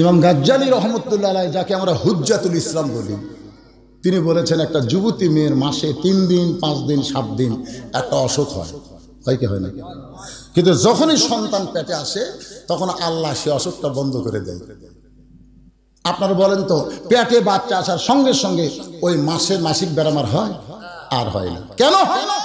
ইমাম গাজ্জালি রহমতুল্লাহ যাকে আমরা হুজ্জাতুল ইসলাম বলি তিনি বলেছেন একটা যুবতী মেয়ের মাসে তিন দিন পাঁচ দিন সাত দিন একটা অসুখ হয় হয় কি হয় না কিন্তু যখনই সন্তান পেটে আসে তখন আল্লাহ সে অসুখটা বন্ধ করে দেয় আপনারা বলেন তো পেটে বাচ্চা আসার সঙ্গে সঙ্গে ওই মাসের মাসিক ব্যারামার হয় আর হয় না কেন হয় না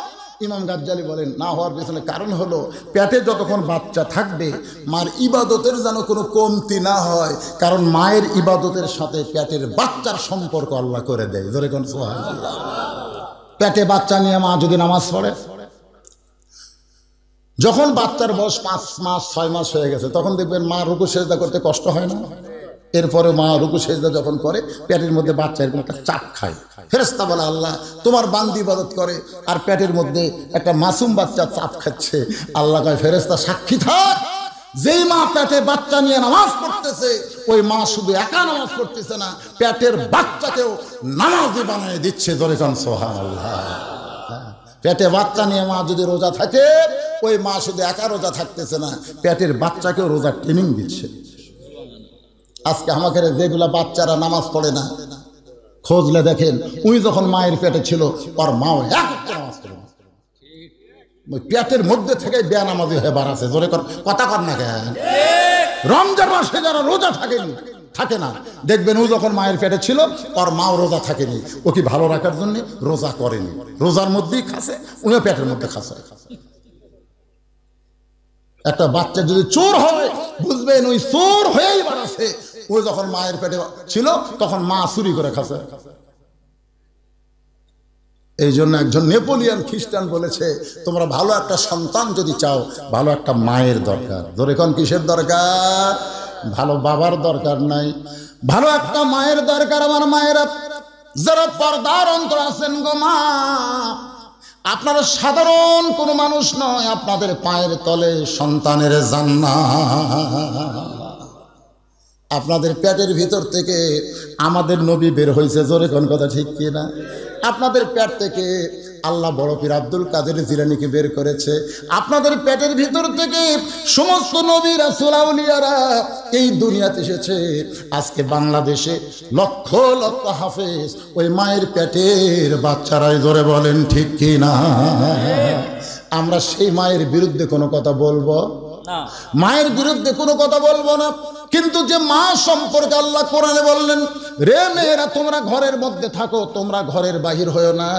ইমাম গাজ্জালি বলেন না হওয়ার পেছনে কারণ হলো পেটে যতক্ষণ বাচ্চা থাকবে মার ইবাদতের যেন কোনো কমতি না হয় কারণ মায়ের ইবাদতের সাথে পেটের বাচ্চার সম্পর্ক আল্লাহ করে দেয় ধরে কোন পেটে বাচ্চা নিয়ে মা যদি নামাজ পড়ে যখন বাচ্চার বয়স পাঁচ মাস ছয় মাস হয়ে গেছে তখন দেখবেন মা রুকু সেজদা করতে কষ্ট হয় না এরপরে মা রুকু সেজদা যখন করে পেটের মধ্যে বাচ্চা এরকম একটা চাপ খায় ফেরস্তা বলে আল্লাহ তোমার বান্দি ইবাদত করে আর পেটের মধ্যে একটা মাসুম বাচ্চা চাপ খাচ্ছে আল্লাহ কয় ফেরস্তা সাক্ষী থাক যেই মা পেটে বাচ্চা নিয়ে নামাজ পড়তেছে ওই মা শুধু একা নামাজ পড়তেছে না পেটের বাচ্চাকেও নামাজে বানিয়ে দিচ্ছে দরেকান সোহান আল্লাহ পেটে বাচ্চা নিয়ে মা যদি রোজা থাকে ওই মা শুধু একা রোজা থাকতেছে না পেটের বাচ্চাকেও রোজা ট্রেনিং দিচ্ছে আজকে আমাদের যেগুলা বাচ্চারা নামাজ পড়ে না খোঁজলে দেখেন উনি যখন মায়ের পেটে ছিল ওর মাও নামাজ পেটের মধ্যে থেকে নামাজি হয়ে আছে জোরে কর কথা কর না কেন রমজান মাসে যারা রোজা থাকেন থাকে না দেখবেন ও যখন মায়ের পেটে ছিল ওর মাও রোজা থাকেনি ও কি ভালো রাখার জন্য রোজা করেনি রোজার মধ্যেই খাসে উনিও পেটের মধ্যে খাসে একটা বাচ্চা যদি চোর হয় বুঝবেন ওই চোর হয়েই বাড়াছে ও যখন মায়ের পেটে ছিল তখন মা চুরি করে খাচ্ছে এই জন্য একজন নেপোলিয়ান খ্রিস্টান বলেছে তোমরা ভালো একটা সন্তান যদি চাও ভালো একটা মায়ের দরকার ধরে কোন কিসের দরকার ভালো বাবার দরকার নাই ভালো একটা মায়ের দরকার আমার মায়েরা যারা পর্দার অন্তর আছেন গো মা আপনারা সাধারণ কোনো মানুষ নয় আপনাদের পায়ের তলে সন্তানের জান্নাত আপনাদের পেটের ভিতর থেকে আমাদের নবী বের হয়েছে জোরে কোন কথা ঠিক কিনা আপনাদের পেট থেকে আল্লাহ বড় পীর আব্দুল কাদের জিরানিকে বের করেছে আপনাদের পেটের ভিতর থেকে সমস্ত নবীরা সোলাউলিয়ারা এই দুনিয়াতে এসেছে আজকে বাংলাদেশে লক্ষ লক্ষ হাফেজ ওই মায়ের পেটের বাচ্চারাই ধরে বলেন ঠিক কি না আমরা সেই মায়ের বিরুদ্ধে কোনো কথা বলবো মায়ের বিরুদ্ধে কোনো কথা বলবো না কিন্তু যে মা সম্পর্কে আল্লাহ কোরআনে বললেন রে মেয়েরা তোমরা ঘরের মধ্যে থাকো তোমরা ঘরের বাহির হয়েও না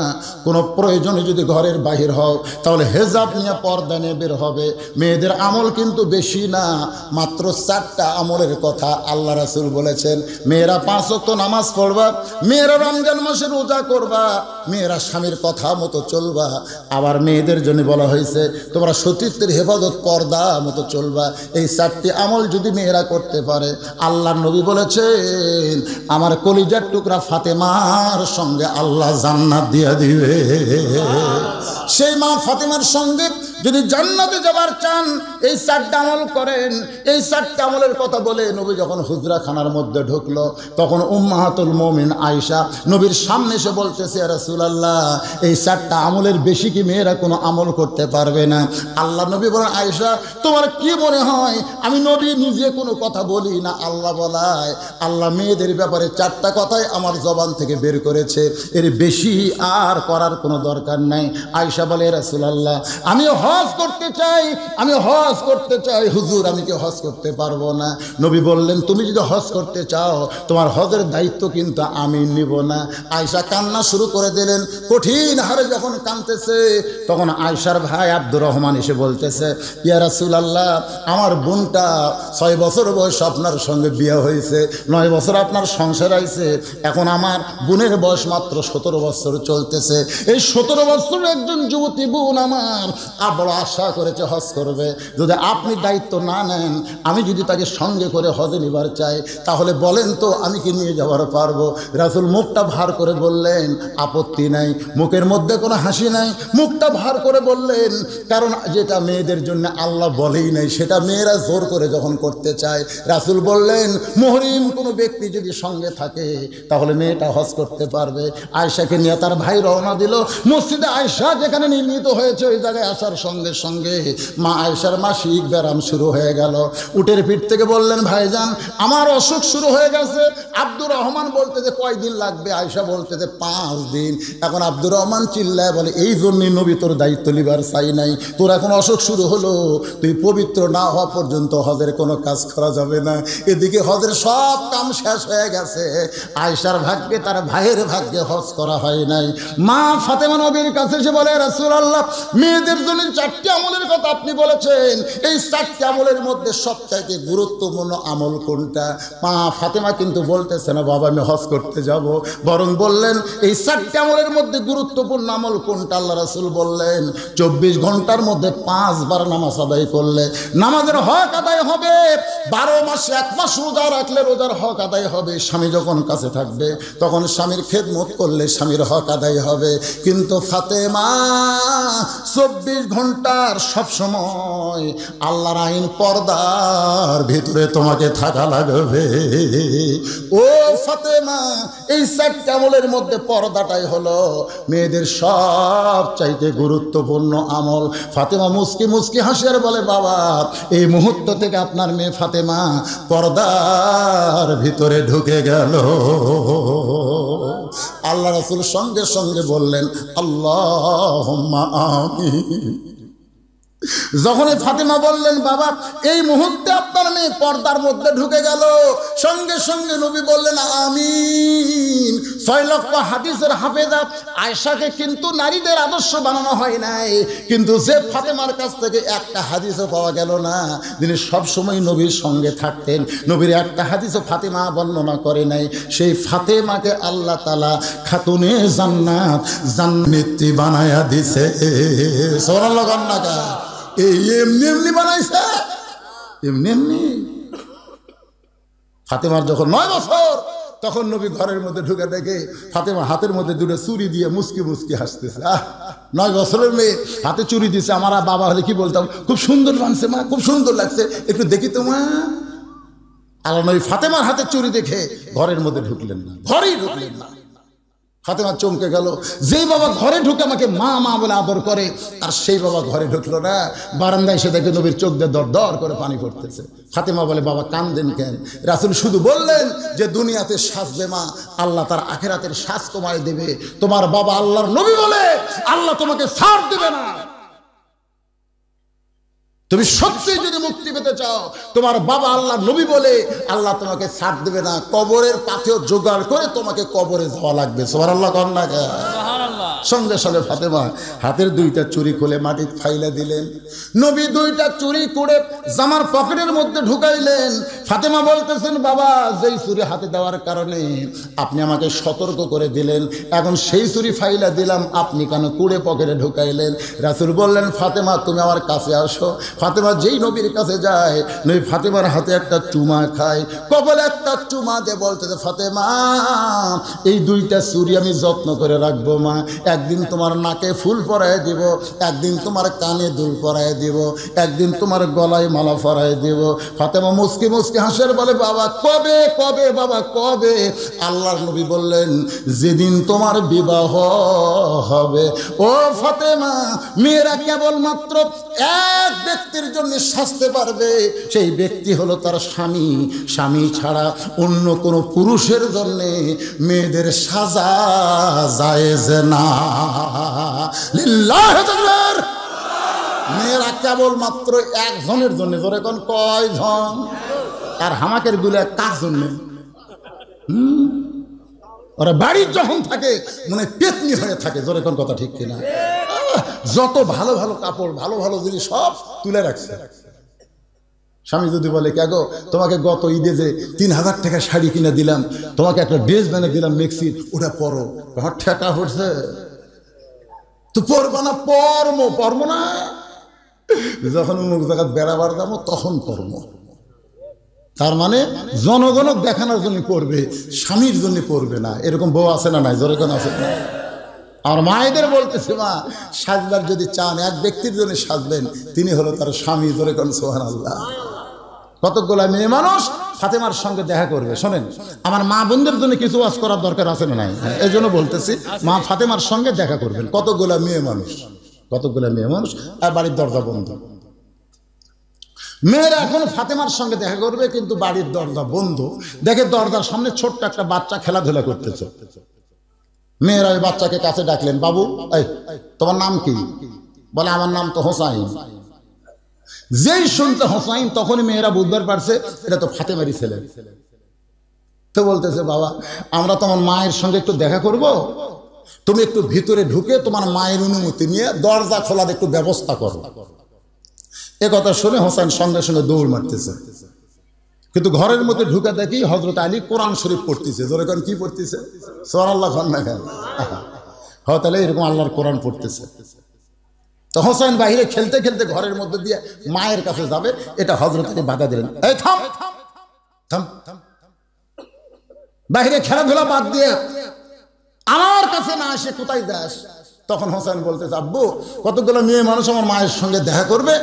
কোনো প্রয়োজনে যদি ঘরের বাহির হও তাহলে হেজাব নিয়ে পর্দা নিয়ে বের হবে মেয়েদের আমল কিন্তু বেশি না মাত্র চারটা আমলের কথা আল্লাহ রাসুল বলেছেন মেয়েরা পাঁচ অক্ত নামাজ পড়বা মেয়েরা রমজান মাসে রোজা করবা মেয়েরা স্বামীর কথা মতো চলবা আবার মেয়েদের জন্য বলা হয়েছে তোমরা সতীর্থের হেফাজত পর্দা মতো চলবা এই চারটি আমল যদি মেয়েরা করতে থাকতে পারে আল্লাহ নবী বলেছেন আমার কলিজার টুকরা ফাতেমার সঙ্গে আল্লাহ জান্নাত দিয়ে দিবে সেই মা ফাতেমার সঙ্গে যদি জান্নাতে যাবার চান এই চারটা আমল করেন এই চারটা আমলের কথা বলে নবী যখন হুজরা খানার মধ্যে ঢুকলো তখন উম্মাহাতুল মমিন আয়সা নবীর সামনে এসে বলতেছে রাসুলাল্লাহ এই চারটা আমলের বেশি কি মেয়েরা কোনো আমল করতে পারবে না আল্লাহ নবী বলেন আয়সা তোমার কি মনে হয় আমি নবী নিজে কোনো কথা বলি না আল্লাহ বলায় আল্লাহ মেয়েদের ব্যাপারে চারটা কথাই আমার জবান থেকে বের করেছে এর বেশি আর করার কোনো দরকার নাই আয়সা বলে রাসুলাল্লাহ আমিও হজ করতে চাই আমি হজ করতে চাই হুজুর আমি কি হজ করতে পারবো না নবী বললেন তুমি যদি হজ করতে চাও তোমার হজের দায়িত্ব কিন্তু আমি নিব না আয়সা কান্না শুরু করে দিলেন কঠিন হারে যখন কানতেছে তখন আয়সার ভাই আব্দুর রহমান এসে বলতেছে ইয়া রাসুল আল্লাহ আমার বোনটা ছয় বছর বয়স আপনার সঙ্গে বিয়ে হয়েছে নয় বছর আপনার সংসার আইছে এখন আমার বোনের বয়স মাত্র সতেরো বছর চলতেছে এই সতেরো বছর একজন যুবতী বোন আমার বড় আশা করেছে হজ করবে যদি আপনি দায়িত্ব না নেন আমি যদি তাকে সঙ্গে করে হজে নিবার চাই তাহলে বলেন তো আমি কি নিয়ে যাওয়ার পারব রাসুল মুখটা ভার করে বললেন আপত্তি নাই মুখের মধ্যে কোনো হাসি নাই মুখটা ভার করে বললেন কারণ যেটা মেয়েদের জন্য আল্লাহ বলেই নাই সেটা মেয়েরা জোর করে যখন করতে চায় রাসুল বললেন মহরিম কোনো ব্যক্তি যদি সঙ্গে থাকে তাহলে মেয়েটা হজ করতে পারবে আয়সাকে নিয়ে তার ভাই রওনা দিল মসজিদে আয়সা যেখানে নির্মিত হয়েছে ওই জায়গায় আসার সঙ্গে সঙ্গে মা আয়সার মাসিক ব্যারাম শুরু হয়ে গেল উটের পিঠ থেকে বললেন ভাইজান আমার অসুখ শুরু হয়ে গেছে আব্দুর রহমান বলতে যে কয়দিন লাগবে আয়সা বলতে যে পাঁচ দিন এখন আব্দুর রহমান চিল্লায় বলে এই জন্যই নবী তোর দায়িত্ব নিবার চাই নাই তোর এখন অসুখ শুরু হলো তুই পবিত্র না হওয়া পর্যন্ত হজের কোনো কাজ করা যাবে না এদিকে হজের সব কাম শেষ হয়ে গেছে আয়সার ভাগ্যে তার ভাইয়ের ভাগ্যে হজ করা হয় নাই মা ফাতেমা নবীর কাছে সে বলে রাসুল আল্লাহ মেয়েদের জন্য চারটি আমলের কথা আপনি বলেছেন এই চারটি আমলের মধ্যে সবচাইতে গুরুত্বপূর্ণ আমল কোনটা মা ফাতেমা কিন্তু বলতেছে না বাবা আমি হজ করতে যাব বরং বললেন এই চারটি আমলের মধ্যে গুরুত্বপূর্ণ আমল কোনটা আল্লাহ রাসুল বললেন চব্বিশ ঘন্টার মধ্যে পাঁচবার নামাজ আদায় করলে নামাজের হক আদায় হবে বারো মাসে এক মাস রোজা রাখলে রোজার হক আদায় হবে স্বামী যখন কাছে থাকবে তখন স্বামীর খেদমত করলে স্বামীর হক আদায় হবে কিন্তু ফাতেমা চব্বিশ ঘন্টা জীবনটার সবসময় আল্লাহর আইন পর্দার ভিতরে তোমাকে থাকা লাগবে ও ফাতেমা এই সাত আমলের মধ্যে পর্দাটাই হলো মেয়েদের সব চাইতে গুরুত্বপূর্ণ আমল ফাতেমা মুসকি মুসকি হাসিয়ার বলে বাবা এই মুহূর্ত থেকে আপনার মেয়ে ফাতেমা পর্দার ভিতরে ঢুকে গেল আল্লাহ রসুল সঙ্গে সঙ্গে বললেন আল্লাহ আমি যখনই ফাতেমা বললেন বাবা এই মুহূর্তে আপনার মেয়ে পর্দার মধ্যে ঢুকে গেল সঙ্গে সঙ্গে নবী বললেন আমিন ছয় লক্ষ হাদিসের হাফেজা আয়সাকে কিন্তু নারীদের আদর্শ বানানো হয় নাই কিন্তু যে ফাতেমার কাছ থেকে একটা হাদিসও পাওয়া গেল না যিনি সবসময় নবীর সঙ্গে থাকতেন নবীর একটা হাদিসও ফাতেমা বর্ণনা করে নাই সেই ফাতেমাকে আল্লাহ তালা খাতুনে জান্নাত জান্নিত্রী বানায়া দিছে সরল কন্যাকা এমনি এমনি বানাইছে এমনি এমনি ফাতেমার যখন নয় বছর তখন নবী ঘরের মধ্যে ঢুকে দেখে ফাতেমা হাতের মধ্যে দুটো চুরি দিয়ে মুসকি মুসকি হাসতেছে আহ নয় বছরের মেয়ে হাতে চুরি দিছে আমার বাবা হলে কি বলতাম খুব সুন্দর মানছে মা খুব সুন্দর লাগছে একটু দেখি তো মা আল্লাহ নবী ফাতেমার হাতে চুরি দেখে ঘরের মধ্যে ঢুকলেন না ঘরেই ঢুকলেন না ফাতেমা চমকে গেল যেই বাবা ঘরে ঢুকে আমাকে মা মা বলে আদর করে তার সেই বাবা ঘরে ঢুকলো না বারান্দায় সে দেখে নবীর চোখ দিয়ে দর দর করে পানি পড়তেছে ফাতেমা বলে বাবা কান্দেন কেন রাসুল শুধু বললেন যে দুনিয়াতে শ্বাস মা আল্লাহ তার আখেরাতের শ্বাস তোমায় দেবে তোমার বাবা আল্লাহর নবী বলে আল্লাহ তোমাকে ছাড় দেবে না তুমি সত্যি যদি মুক্তি পেতে চাও তোমার বাবা আল্লাহ নবী বলে আল্লাহ তোমাকে ছাড় দেবে না কবরের পাথেও জোগাড় করে তোমাকে কবরে যাওয়া লাগবে সবার আল্লাহ কন্যা সঙ্গে সঙ্গে ফাতেমা হাতের দুইটা চুরি খুলে মাটির ফাইলে দিলেন নবী দুইটা চুরি করে জামার পকেটের মধ্যে ঢুকাইলেন ফাতেমা বলতেছেন বাবা যেই চুরি হাতে দেওয়ার কারণে আপনি আমাকে সতর্ক করে দিলেন এখন সেই চুরি ফাইলা দিলাম আপনি কেন কুড়ে পকেটে ঢুকাইলেন রাসুল বললেন ফাতেমা তুমি আমার কাছে আসো ফাতেমা যেই নবীর কাছে যায় নবী ফাতেমার হাতে একটা চুমা খায় কবল একটা চুমা দে বলতেছে ফাতেমা এই দুইটা চুরি আমি যত্ন করে রাখবো মা একদিন তোমার নাকে ফুল পরাই দিব একদিন তোমার কানে দুল পরাই দিব একদিন তোমার গলায় মালা পরায় দিব ফাতেমা মুসকি মুসকি হাসের বলে বাবা কবে কবে বাবা কবে আল্লাহর নবী বললেন যেদিন তোমার বিবাহ হবে ও ফাতেমা মেয়েরা কেবলমাত্র এক ব্যক্তির জন্য সাজতে পারবে সেই ব্যক্তি হলো তার স্বামী স্বামী ছাড়া অন্য কোনো পুরুষের জন্যে মেয়েদের সাজা যায় না মেয়েরা কেবল মাত্র একজনের জন্য জোরে কোন কয়জন আর হামাকের গুলা কার জন্য হুম ওরা বাড়ির যখন থাকে মানে পেতনি হয়ে থাকে জোরে কোন কথা ঠিক কিনা যত ভালো ভালো কাপড় ভালো ভালো জিনিস সব তুলে রাখছে স্বামী যদি বলে কে গো তোমাকে গত ঈদে যে তিন হাজার টাকা শাড়ি কিনে দিলাম তোমাকে একটা ড্রেস বেনে দিলাম মেক্সি ওটা পরো ঘর ঠেকা হচ্ছে তো পড়বো না না যখন অমুক জায়গায় বেড়াবার দাম তখন কর্ম তার মানে জনগণ দেখানোর জন্য করবে স্বামীর জন্য করবে না এরকম বউ আছে না নাই জনগণ আছে না আমার মায়েদের বলতেছে মা সাজবার যদি চান এক ব্যক্তির জন্য সাজবেন তিনি হলো তার স্বামী জোরে সোহান আল্লাহ কতকগুলা মেয়ে মানুষ ফাতেমার সঙ্গে দেখা করবে শোনেন আমার মা বোনদের জন্য কিছু ওয়াজ করার দরকার আছে না নাই হ্যাঁ, এই জন্য বলতেছি মা ফাতেমার সঙ্গে দেখা করবেন কতগুলা মেয়ে মানুষ কতগুলা মেয়ে মানুষ আর বাড়ির দরজা বন্ধ মেয়েরা এখন ফাতেমার সঙ্গে দেখা করবে কিন্তু বাড়ির দরজা বন্ধ দেখে দরজার সামনে ছোট্ট একটা বাচ্চা খেলাধুলা করতেছে মেয়েরা ওই বাচ্চাকে কাছে ডাকলেন বাবু এই তোমার নাম কি বলে আমার নাম তো হোসাইন যেই শুনতে হোসাইন তখনই মেয়েরা বুঝবার পারছে এটা তো ফাতে মারি ছেলে তো বলতেছে বাবা আমরা তোমার মায়ের সঙ্গে একটু দেখা করব। তুমি একটু ভিতরে ঢুকে তোমার মায়ের অনুমতি নিয়ে দরজা খোলার একটু ব্যবস্থা করো এ কথা শুনে হোসেন সঙ্গে সঙ্গে দৌড় মারতেছে কিন্তু ঘরের মধ্যে ঢুকে দেখি হজরত আলী কোরআন শরীফ পড়তেছে ধরে কারণ কি পড়তেছে সোয়ার আল্লাহ খান না খান হ্যাঁ তাহলে এরকম আল্লাহর কোরআন পড়তেছে তো হোসেন বাহিরে খেলতে খেলতে ঘরের মধ্যে দিয়ে মায়ের কাছে যাবে এটা হজরতকে বাধা দিলেন বাহিরে খেলাধুলা বাদ দিয়ে আমার কাছে না আসে কোথায় দাস তখন হোসেন বলতে আব্বু কতগুলো মেয়ে মানুষ আমার মায়ের সঙ্গে দেখা করবে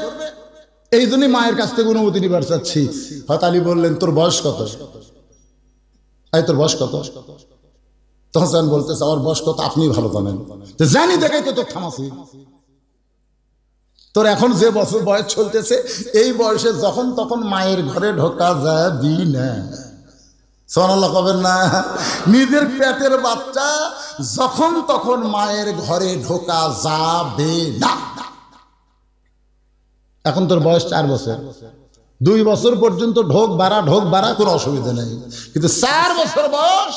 এই জন্যই মায়ের কাছ থেকে অনুমতি নিবার চাচ্ছি হতালি বললেন তোর বয়স কত এই তোর বয়স কত তো হোসেন বলতেছে আমার বয়স কত আপনি ভালো জানেন জানি দেখাই তো তোর থামাছি তোর এখন যে বছর বয়স চলতেছে এই বয়সে যখন তখন মায়ের ঘরে ঢোকা যাবি না সোনাল্লা কবেন না নিজের পেটের বাচ্চা যখন তখন মায়ের ঘরে ঢোকা যাবে না এখন তোর বয়স চার বছর দুই বছর পর্যন্ত ঢোক বাড়া ঢোক বাড়া কোনো অসুবিধা নেই কিন্তু চার বছর বয়স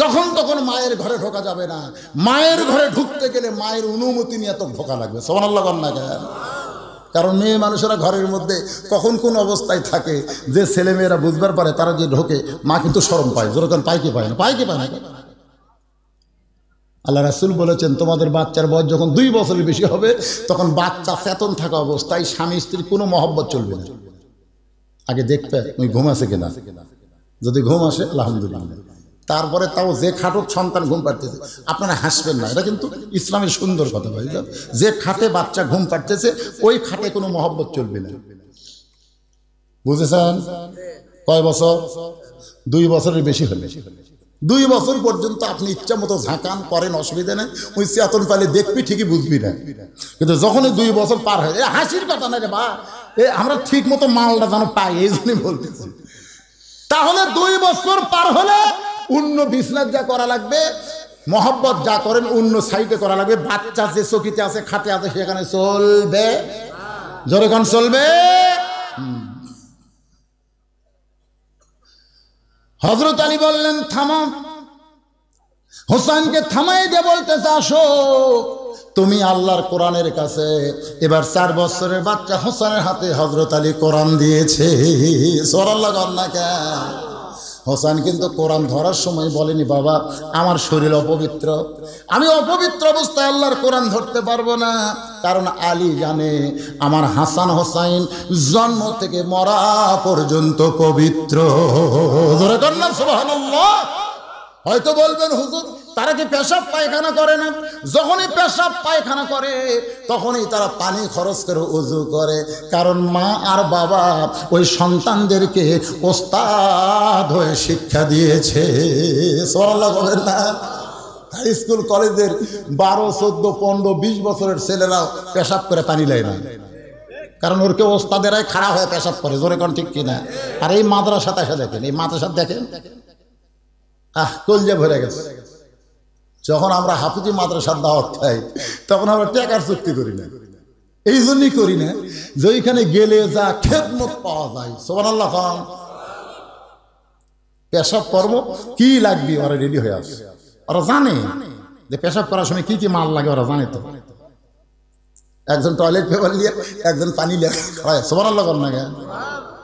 যখন তখন মায়ের ঘরে ঢোকা যাবে না মায়ের ঘরে ঢুকতে গেলে মায়ের অনুমতি নিয়ে তো ঢোকা লাগবে সোমানাল্লাহ কন্যা কেন কারণ মেয়ে মানুষেরা ঘরের মধ্যে কখন কোন অবস্থায় থাকে যে ছেলে মেয়েরা বুঝবার পারে তারা যে ঢোকে মা কিন্তু সরম পায় যেরকম পায় কি পায় না পায় কি পায় না আল্লাহ রাসুল বলেছেন তোমাদের বাচ্চার বয়স যখন দুই বছরের বেশি হবে তখন বাচ্চা চেতন থাকা অবস্থায় স্বামী স্ত্রীর কোনো মহব্বত চলবে না আগে দেখতে তুমি ঘুম আছে কিনা যদি ঘুম আসে আলহামদুলিল্লাহ তারপরে তাও যে খাটুক সন্তান ঘুম পাড়তেছে আপনারা হাসবেন না এটা কিন্তু ইসলামের সুন্দর কথা ভাই যে খাটে বাচ্চা ঘুম পাড়তেছে ওই খাটে কোনো মহব্বত চলবে না বুঝেছেন কয় বছর দুই বছরের বেশি হলে দুই বছর পর্যন্ত আপনি ইচ্ছা মতো ঝাঁকান করেন অসুবিধা নেই ওই চেতন পালে দেখবি ঠিকই বুঝবি না কিন্তু যখনই দুই বছর পার হয়ে যায় হাসির কথা না রে বা এ আমরা ঠিক মতো মালটা যেন পাই এই জন্যই বলতেছি তাহলে দুই বছর পার হলে অন্য বিছনার যা করা লাগবে মহব্বত যা করেন অন্য সাইডে করা লাগবে বাচ্চা যে চকিতে আছে খাটে আছে সেখানে চলবে জোরেখান চলবে হজরত আলী বললেন থামা হোসাইনকে থামাই দিয়ে বলতে আসো তুমি আল্লাহর কোরআনের কাছে এবার চার বছরের বাচ্চা হোসানের হাতে হজরত আলী কোরআন দিয়েছে সরাল্লা গন্না কেন হোসান কিন্তু কোরআন ধরার সময় বলেনি বাবা আমার শরীর অপবিত্র আমি অপবিত্র অবস্থায় আল্লাহর কোরআন ধরতে পারবো না কারণ আলী জানে আমার হাসান হোসাইন জন্ম থেকে মরা পর্যন্ত পবিত্র ধরে কন্যা হয়তো বলবেন হুজুর তারা কি পেশাব পায়খানা করে না যখনই পেশাব পায়খানা করে তখনই তারা পানি খরচ করে উজু করে কারণ মা আর বাবা ওই সন্তানদেরকে ওস্তাদ হয়ে শিক্ষা দিয়েছে না স্কুল কলেজের বারো চোদ্দ পনেরো বিশ বছরের ছেলেরা পেশাব করে পানি লেয় না কারণ ওরকে ওস্তাদেরাই খারাপ হয়ে পেশাব করে জোরে কোন ঠিক কিনা আর এই মাদ্রাসা এসে দেখেন এই মাদ্রাসা দেখেন আহ কলজে ভরে গেছে যখন আমরা হাফিজি মাদ্রাসার দাওয়াত খাই তখন আমরা টেকার চুক্তি করি না এই জন্যই করি না যে ওইখানে গেলে যা খেদমত পাওয়া যায় সোমান আল্লাহ খান পেশাব কর্ম কি লাগবে ওরা রেডি হয়ে আসে ওরা জানে যে পেশাব করার সময় কি কি মাল লাগে ওরা জানে তো একজন টয়লেট পেপার নিয়ে একজন পানি নিয়ে সোমান আল্লাহ করেন না কেন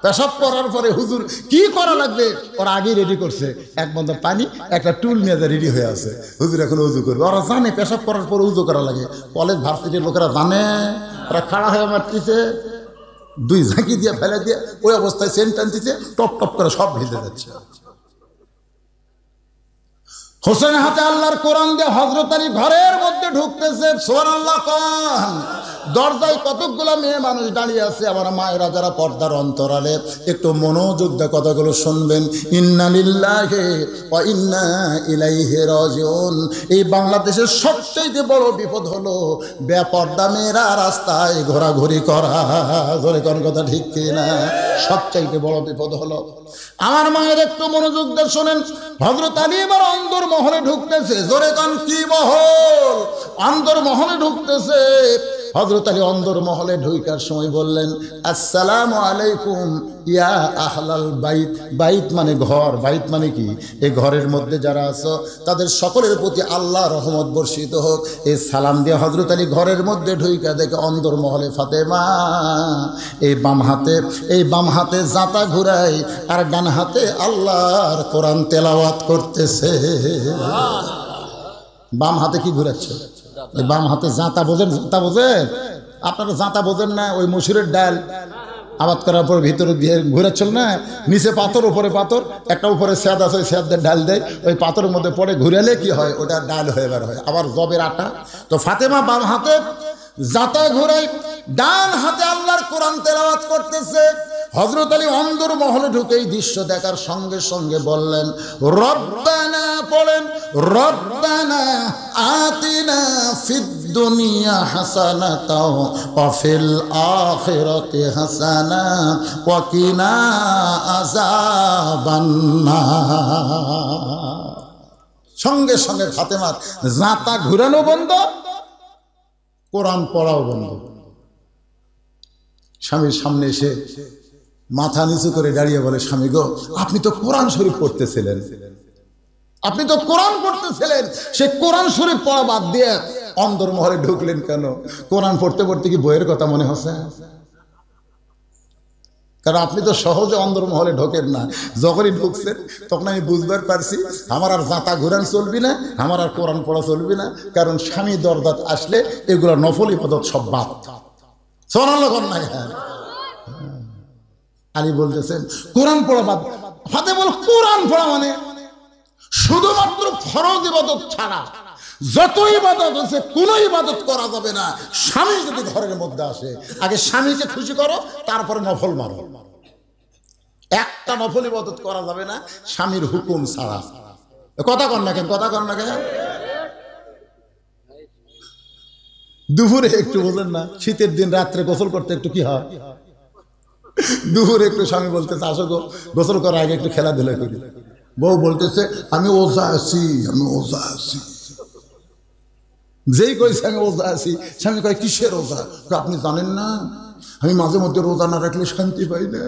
পেশাব করার পরে হুজুর কি করা লাগবে ওরা আগে রেডি করছে এক বন্ধু পানি একটা টুল নিয়ে যা রেডি হয়ে আছে হুজুর এখন উজু করবে ওরা জানে পেশাব করার পরে উজু করা লাগে কলেজ ভার্সিটির লোকেরা জানে ওরা খাড়া হয়ে মারতেছে দুই ঝাঁকি দিয়ে ফেলে দিয়ে ওই অবস্থায় সেন্ট দিচ্ছে টপ টপ করে সব ভেজে যাচ্ছে হোসেন হাতে আল্লাহর কোরআন দিয়ে হজরত আলী ঘরের মধ্যে ঢুকতেছে সোহান আল্লাহ কন দরজায় কতকগুলো মেয়ে মানুষ দাঁড়িয়ে আছে আমার মায়েরা যারা পর্দার অন্তরালে একটু মনোযোগ দিয়ে কথাগুলো শুনবেন ইন্নালিল্লাহন এই বাংলাদেশের সবচেয়ে বড় বিপদ হলো ব্যাপর্দা মেয়েরা রাস্তায় ঘোরাঘুরি করা ধরে কোন কথা ঠিক না সবচাইতে বড় বিপদ হলো আমার মায়ের একটু মনোযোগ দিয়ে শোনেন হজরত আলী এবার অন্তর মহলে ঢুকতেছে জোরে কান কি মহল অন্তর মহলে ঢুকতেছে হজরত আলী অন্দর মহলে ঢুইকার সময় বললেন আসসালাম আলাইকুম ইয়া আহলাল বাইত বাইত মানে ঘর বাইত মানে কি এই ঘরের মধ্যে যারা আছো তাদের সকলের প্রতি আল্লাহ রহমত বর্ষিত হোক এ সালাম দিয়ে হজরত আলী ঘরের মধ্যে ঢুইকা দেখে অন্দর মহলে ফাতেমা এই বাম হাতে এই বাম হাতে জাঁতা ঘুরাই আর ডান হাতে আল্লাহর কোরআন তেলাওয়াত করতেছে বাম হাতে কি ঘুরাচ্ছে বাম হাতে জাঁতা বোঝেন জাঁতা বোঝে আপনারা জাঁতা বোঝেন না ওই মসুরের ডাল আবাদ করার পর ভিতরে দিয়ে ঘুরেছিল না নিচে পাথর উপরে পাথর একটা উপরে স্যাদ আছে ওই ডাল দেয় ওই পাথরের মধ্যে পরে ঘুরালে কি হয় ওটা ডাল হয়ে বার হয় আবার জবের আটা তো ফাতেমা বাম হাতে জাঁতা ঘুরে ডান হাতে আল্লাহর কোরআন তেলাওয়াত করতেছে হজরত আলী অন্দর মহলে ঢুকে এই দৃশ্য দেখার সঙ্গে সঙ্গে বললেন রব্বানা পড়েন রব্বানা আতিনা দুনিয়া হাসানা তাও অফিল আখেরতে হাসানা ওয়াকিনা আজাবান্না সঙ্গে সঙ্গে ফাতেমার জাঁতা ঘুরানো বন্ধ কোরআন পড়াও বন্ধ স্বামীর সামনে এসে মাথা নিচু করে দাঁড়িয়ে বলে স্বামী গো আপনি তো কোরআন শরীফ পড়তেছিলেন আপনি তো কোরআন পড়তেছিলেন সে কোরআন শরীফ পড়া বাদ দিয়ে অন্দর মহলে ঢুকলেন কেন কোরআন পড়তে পড়তে কি বইয়ের কথা মনে হচ্ছে কারণ আপনি তো সহজে অন্দর মহলে ঢোকেন না যখনই ঢুকছেন তখন আমি বুঝবার পারছি আমার আর জাতা ঘুরান চলবি না আমার আর কোরআন পড়া চলবি না কারণ স্বামী দরদাত আসলে এগুলো নফল ইবাদত সব বাদ সোনালো কন্যা হ্যাঁ আলী বলতেছেন কোরআন পড়া বাদ হাতে বল কোরআন পড়া মানে শুধুমাত্র ফরজ ইবাদত ছাড়া যত ইবাদত আছে কোন ইবাদত করা যাবে না স্বামী যদি ঘরের মধ্যে আসে আগে স্বামীকে খুশি করো তারপরে নফল মারো একটা নফল ইবাদত করা যাবে না স্বামীর হুকুম ছাড়া কথা কর না কেন কথা কর না কেন দুপুরে একটু বলেন না শীতের দিন রাত্রে গোসল করতে একটু কি হয় দুপুর একটু স্বামী বলতেছে আসো গো গোসল করার আগে একটু খেলাধুলা করি বউ বলতেছে আমি ওজা আসি আমি ওজা আসি যেই কই আমি ওজা আসি স্বামী কয় কিসের ওজা আপনি জানেন না আমি মাঝে মধ্যে রোজা না রাখলে শান্তি পাই না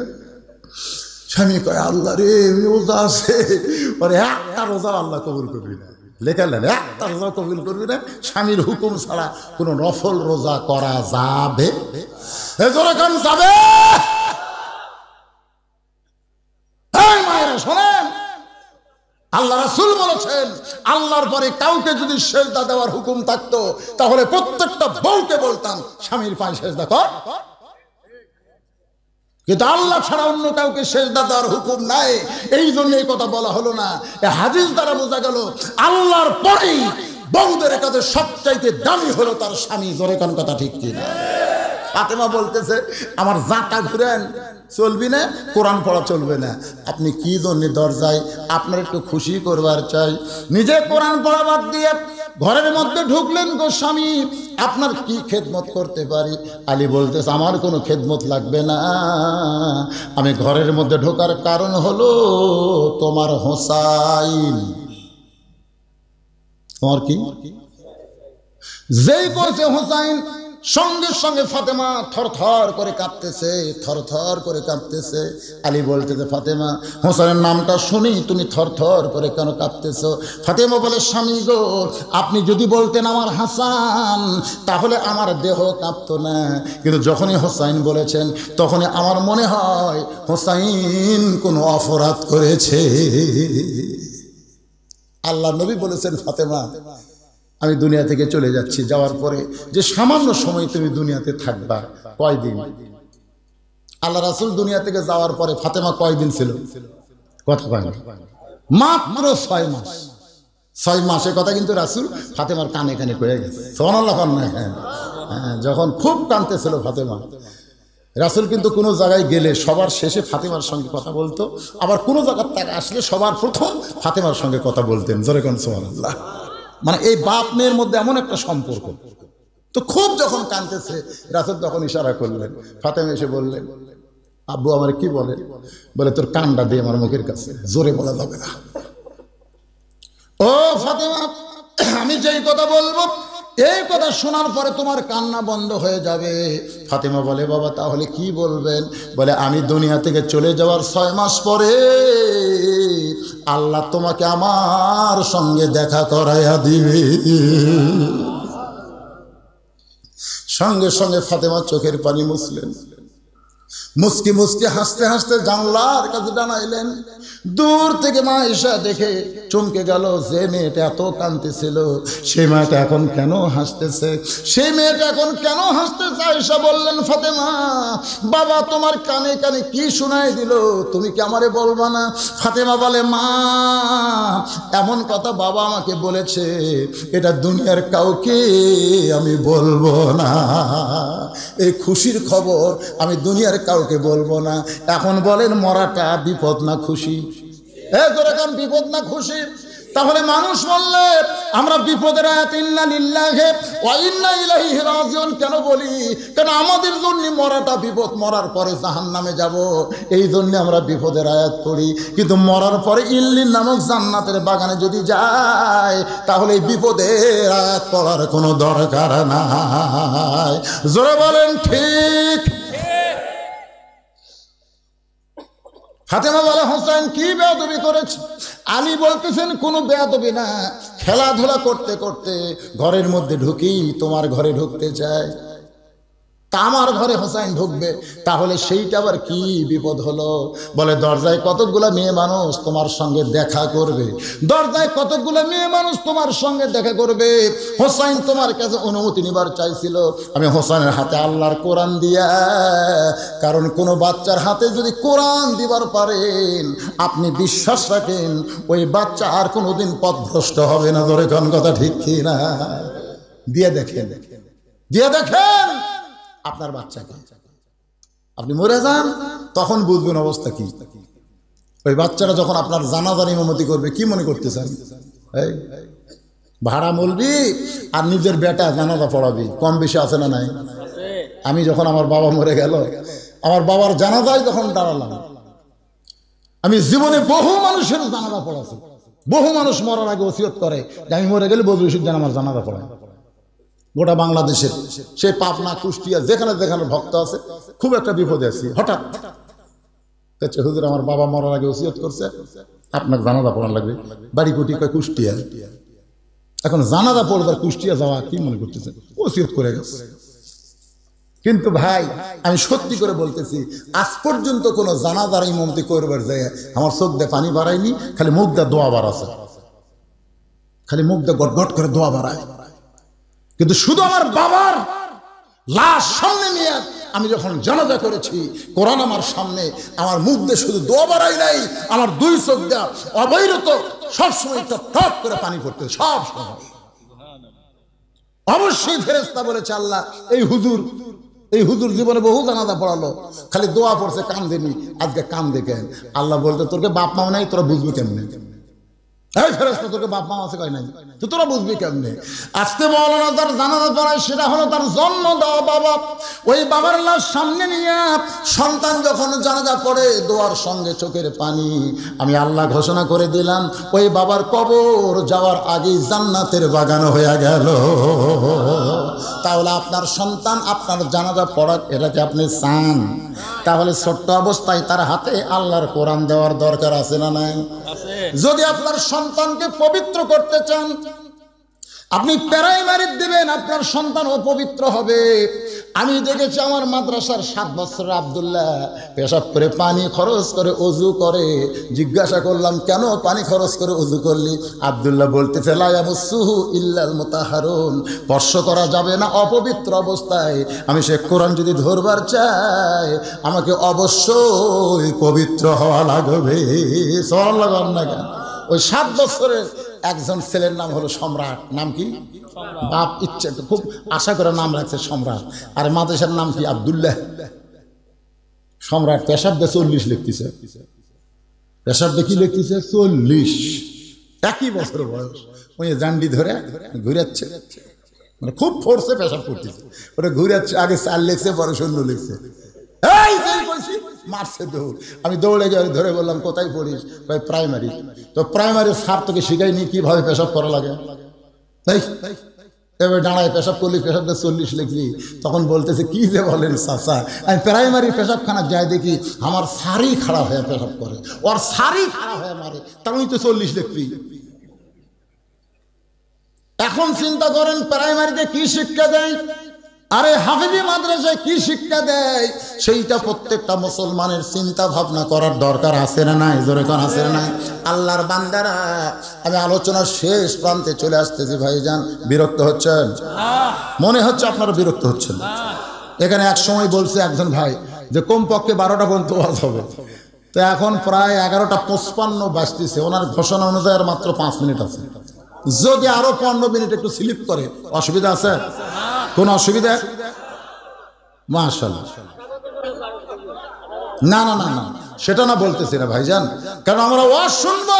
স্বামী কয় আল্লাহ রে এমনি রোজা আছে পরে একটা রোজা আল্লাহ কবুল করবি না লেখালেন একটা রোজা কবুল করবি না স্বামীর হুকুম ছাড়া কোনো নফল রোজা করা যাবে যাবে আল্লাহ রাসুল বলেছেন আল্লাহর পরে কাউকে যদি সেজদা দেওয়ার হুকুম থাকতো তাহলে প্রত্যেকটা বউকে বলতাম স্বামীর পায়ে সেজদা কর কিন্তু আল্লাহ ছাড়া অন্য কাউকে শেষ দাদার হুকুম নাই এই জন্য এই কথা বলা হলো না হাদিস দ্বারা বোঝা গেল আল্লাহর পরেই বৌদের কাছে সবচাইতে দামি হলো তার স্বামী জোরে কোন কথা ঠিক কিনা ফাতেমা বলতেছে আমার জাঁকা ঘুরেন চলবি না কোরআন পড়া চলবে না আপনি কি জন্য দরজায় আপনার একটু খুশি করবার চাই নিজে কোরআন পড়া বাদ দিয়ে ঘরের মধ্যে ঢুকলেন গোস্বামী আপনার কি খেদমত করতে পারি আলী বলতেছে আমার কোনো খেদমত লাগবে না আমি ঘরের মধ্যে ঢোকার কারণ হলো তোমার হোসাইন তোমার কি যেই বলছে হোসাইন সঙ্গে সঙ্গে ফাতেমা থর থর করে কাঁপতেছে থর থর করে কাঁপতেছে আলী বলতেছে ফাতেমা হোসেনের নামটা শুনি তুমি থর থর করে কেন কাঁপতেছ ফাতেমা বলে স্বামী গো আপনি যদি বলতেন আমার হাসান তাহলে আমার দেহ কাঁপত না কিন্তু যখনই হোসাইন বলেছেন তখনই আমার মনে হয় হোসাইন কোনো অপরাধ করেছে আল্লাহ নবী বলেছেন ফাতেমা আমি দুনিয়া থেকে চলে যাচ্ছি যাওয়ার পরে যে সামান্য সময় তুমি দুনিয়াতে থাকবা কয়দিন আল্লাহ রাসুল দুনিয়া থেকে যাওয়ার পরে ফাতেমা কয়দিন ছিল কথা পায় মাত্র ছয় মাস ছয় মাসের কথা কিন্তু রাসুল ফাতেমার কানে কানে করে গেছে হ্যাঁ।, হ্যাঁ যখন খুব কানতেছিল ফাতেমা রাসুল কিন্তু কোনো জায়গায় গেলে সবার শেষে ফাতেমার সঙ্গে কথা বলতো আবার কোনো জায়গার তাকে আসলে সবার প্রথম ফাতেমার সঙ্গে কথা বলতেন জোরে কোন আল্লাহ মানে এই বাপ মেয়ের মধ্যে এমন একটা সম্পর্ক তো খুব যখন কাঁদতেছে রাসেল তখন ইশারা করলেন ফাতেমে এসে বললেন আব্বু আমার কি বলে বলে তোর কান্ডা দিয়ে আমার মুখের কাছে জোরে বলা যাবে না ও ফাতেমা আমি যেই কথা বলবো এই কথা শোনার পরে তোমার কান্না বন্ধ হয়ে যাবে ফাতেমা বলে বাবা তাহলে কি বলবেন বলে আমি দুনিয়া থেকে চলে যাওয়ার ছয় মাস পরে আল্লাহ তোমাকে আমার সঙ্গে দেখা করাইয়া দিবে সঙ্গে সঙ্গে ফাতেমা চোখের পানি মুছলেন মুসকি মুসকি হাসতে হাসতে জানলার কাছে জানাইলেন দূর থেকে মা এসা দেখে চমকে গেল যে মেয়েটা এত কান্দতেছিল সে মেয়েটা এখন কেন হাসতেছে সেই মেয়েটা এখন কেন হাসতেছে এসা বললেন ফাতেমা বাবা তোমার কানে কানে কি শোনাই দিল তুমি কি আমারে বলবা না ফাতেমা বলে মা এমন কথা বাবা আমাকে বলেছে এটা দুনিয়ার কাউকে আমি বলবো না এই খুশির খবর আমি দুনিয়ার কাউকে কাউকে বলবো না এখন বলেন মরাটা বিপদ না খুশি হ্যাঁ বিপদ না খুশি তাহলে মানুষ বললে আমরা বিপদের কেন বলি কেন আমাদের জন্য মরাটা বিপদ মরার পরে জাহান নামে যাব এই জন্য আমরা বিপদের আয়াত করি কিন্তু মরার পরে ইল্লিন নামক জান্নাতের বাগানে যদি যায় তাহলে এই বিপদের আয়াত পড়ার কোনো দরকার না জোরে বলেন ঠিক ফাতেমা বলে হোসেন কি বেয়াদবি করেছে আলী বলতেছেন কোনো বেয়াদবি না খেলাধুলা করতে করতে ঘরের মধ্যে ঢুকি তোমার ঘরে ঢুকতে চায় আমার ঘরে হোসাইন ঢুকবে তাহলে সেইটা আবার কি বিপদ হলো বলে দরজায় কতকগুলো মেয়ে মানুষ তোমার সঙ্গে দেখা করবে দরজায় কতকগুলো মেয়ে মানুষ তোমার সঙ্গে দেখা করবে হোসাইন তোমার কাছে অনুমতি নিবার চাইছিল আমি হোসাইনের হাতে আল্লাহর কোরআন দিয়া কারণ কোনো বাচ্চার হাতে যদি কোরআন দিবার পারেন আপনি বিশ্বাস রাখেন ওই বাচ্চা আর কোনোদিন পথভ্রষ্ট হবে না ধরে কথা ঠিক কি না দিয়ে দেখেন দিয়ে দেখেন আপনার বাচ্চাকে আপনি মরে যান তখন বুঝবেন অবস্থা কি ওই বাচ্চাটা যখন আপনার জানাজার ইমামতি করবে কি মনে করতেছেন এই ভাড়া মলবি আর নিজের বেটা জানাজা পড়াবি কম বেশি আছে না নাই আমি যখন আমার বাবা মরে গেল আমার বাবার জানাজায় যখন দাঁড়ালাম আমি জীবনে বহু মানুষের জানাজা পড়াছি বহু মানুষ মরার আগে ওসিয়ত করে যে আমি মরে গেলে বদরুসুদ্দিন আমার জানাজা পড়ায় গোটা বাংলাদেশের সেই পাবনা কুষ্টিয়া যেখানে যেখানে ভক্ত আছে খুব একটা বিপদে আছি হঠাৎ হুজুর আমার বাবা মরার আগে ওসিয়ত করছে আপনাকে জানাদা পড়ান লাগবে বাড়ি কুটি কয় কুষ্টিয়া এখন জানাদা পড়বে কুষ্টিয়া যাওয়া কি মনে করতেছে ওসিয়ত করে গেছে কিন্তু ভাই আমি সত্যি করে বলতেছি আজ পর্যন্ত কোনো জানাদার ইমতি করবার যায় আমার চোখ দিয়ে পানি বাড়ায়নি খালি মুখ দিয়ে দোয়া বাড়াছে খালি মুখ দিয়ে গট করে দোয়া বাড়ায় কিন্তু শুধু আমার বাবার লাশ সামনে নিয়ে আমি যখন জানাজা করেছি কোরআন আমার সামনে আমার মুখ দিয়ে শুধু দোয়া নাই আমার দুই চোখ দেওয়া অবৈরত সবসময় একটা টপ করে পানি পড়তে সব সময় অবশ্যই ফেরেস্তা বলেছে আল্লাহ এই হুজুর এই হুজুর জীবনে বহু জানাজা পড়ালো খালি দোয়া পড়ছে কান দেনি আজকে কান দেখেন আল্লাহ বলতে তোরকে বাপ মা নাই তোরা বুঝবি কেমন সন্তান জানাজা চোখের পানি আমি আল্লাহ ঘোষণা করে দিলাম ওই বাবার কবর যাওয়ার আগে জান্নাতের বাগান হয়ে গেল তাহলে আপনার সন্তান আপনার জানাজা পড়াক এটাকে আপনি চান তাহলে ছোট্ট অবস্থায় তার হাতে আল্লাহর কোরআন দেওয়ার দরকার আছে না নাই যদি আপনার সন্তান সন্তানকে পবিত্র করতে চান আপনি প্রাইমারি দিবেন আপনার সন্তান ও পবিত্র হবে আমি দেখেছি আমার মাদ্রাসার সাত বছর আবদুল্লাহ পেশাব করে পানি খরচ করে অজু করে জিজ্ঞাসা করলাম কেন পানি খরচ করে অজু করলি আবদুল্লাহ বলতে ফেলায়াবুসুহু স্পর্শ করা যাবে না অপবিত্র অবস্থায় আমি সে কোরআন যদি ধরবার চাই আমাকে অবশ্যই পবিত্র হওয়া লাগবে সরল লাগান না কেন ওই সাত বছরের একজন ছেলের নাম হলো সম্রাট নাম কি বাপ ইচ্ছে খুব আশা করে নাম রাখছে সম্রাট আর মাদেশের নাম কি আবদুল্লাহ সম্রাট পেশাব্দে চল্লিশ লিখতেছে পেশাব্দে কি লিখতেছে চল্লিশ একই বছর বয়স ওই জান্ডি ধরে ঘুরাচ্ছে মানে খুব ফোর্সে পেশাব করতেছে ওটা ঘুরাচ্ছে আগে চার লিখছে পরে শূন্য লিখছে আমি দৌড়ে গিয়ে ধরে বললাম কোথায় পড়িস ভাই প্রাইমারি তো প্রাইমারি সার তোকে শিখাইনি কিভাবে পেশাব করা লাগে এবার দাঁড়ায় পেশাব করলি পেশাবটা চল্লিশ লিখলি তখন বলতেছে কি যে বলেন সাসা আমি প্রাইমারি পেশাবখানা যাই দেখি আমার শাড়ি খারাপ হয়ে পেশাব করে ওর শাড়ি খারাপ হয়ে মারে তেমনি মানে তো চল্লিশ লিখলি এখন চিন্তা করেন প্রাইমারিতে কি শিক্ষা দেয় আরে হাফিজি মাদ্রাসায় কি শিক্ষা দেয় সেইটা প্রত্যেকটা মুসলমানের চিন্তা ভাবনা করার দরকার আছে না নাই জোরে কন আছে না নাই আল্লাহর বান্দারা আমি আলোচনার শেষ প্রান্তে চলে আসতেছি যান বিরক্ত হচ্ছেন মনে হচ্ছে আপনার বিরক্ত হচ্ছেন এখানে এক সময় বলছে একজন ভাই যে কমপক্ষে বারোটা পর্যন্ত ওয়াজ হবে তো এখন প্রায় এগারোটা পঁচপান্ন বাজতেছে ওনার ঘোষণা অনুযায়ী আর মাত্র পাঁচ মিনিট আছে যদি আরো পনেরো মিনিট একটু স্লিপ করে অসুবিধা আছে কোনো অসুবিধা মাশাল্লাহ না না না না সেটা না বলতেছি না ভাইজান কারণ আমরা ওয়াজ শুনব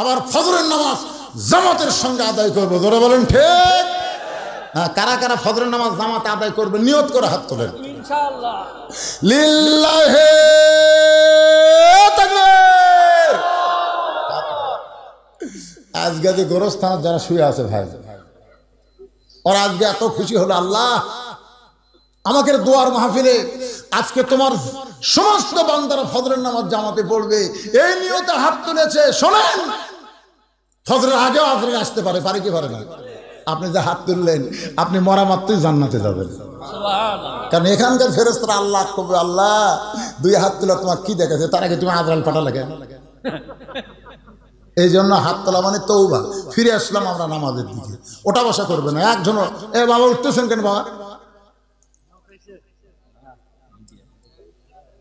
আবার ফজরের নামাজ জামাতের সঙ্গে আদায় করবো ধরে বলেন ঠিক হ্যাঁ কারা কারা ফজরের নামাজ জামাতে আদায় করবে নিয়ত করে হাত তোলেন আজকে যে গোরস্থান যারা শুয়ে আছে ভাই ওরা আজকে এত খুশি হলো আল্লাহ আমাকে দোয়ার মাহফিলে আজকে তোমার সমস্ত বান্দার ফজরের নামাজ জামাতে পড়বে এই নিয়তে হাত তুলেছে শোনেন ফজরের আগেও আজকে আসতে পারে পারে কি পারে না আপনি যে হাত তুললেন আপনি মরা মাত্রই জান্নাতে যাবেন কারণ এখানকার ফেরস্তরা আল্লাহ কবে আল্লাহ দুই হাত তুলে তোমার কি দেখেছে তার আগে তুমি আজরাল ফাটা লাগে এই জন্য হাত তোলা মানে তৌবা ফিরে আসলাম আমরা নামাজের দিকে ওটা বসা করবে না একজন এ বাবা উঠতেছেন কেন বাবা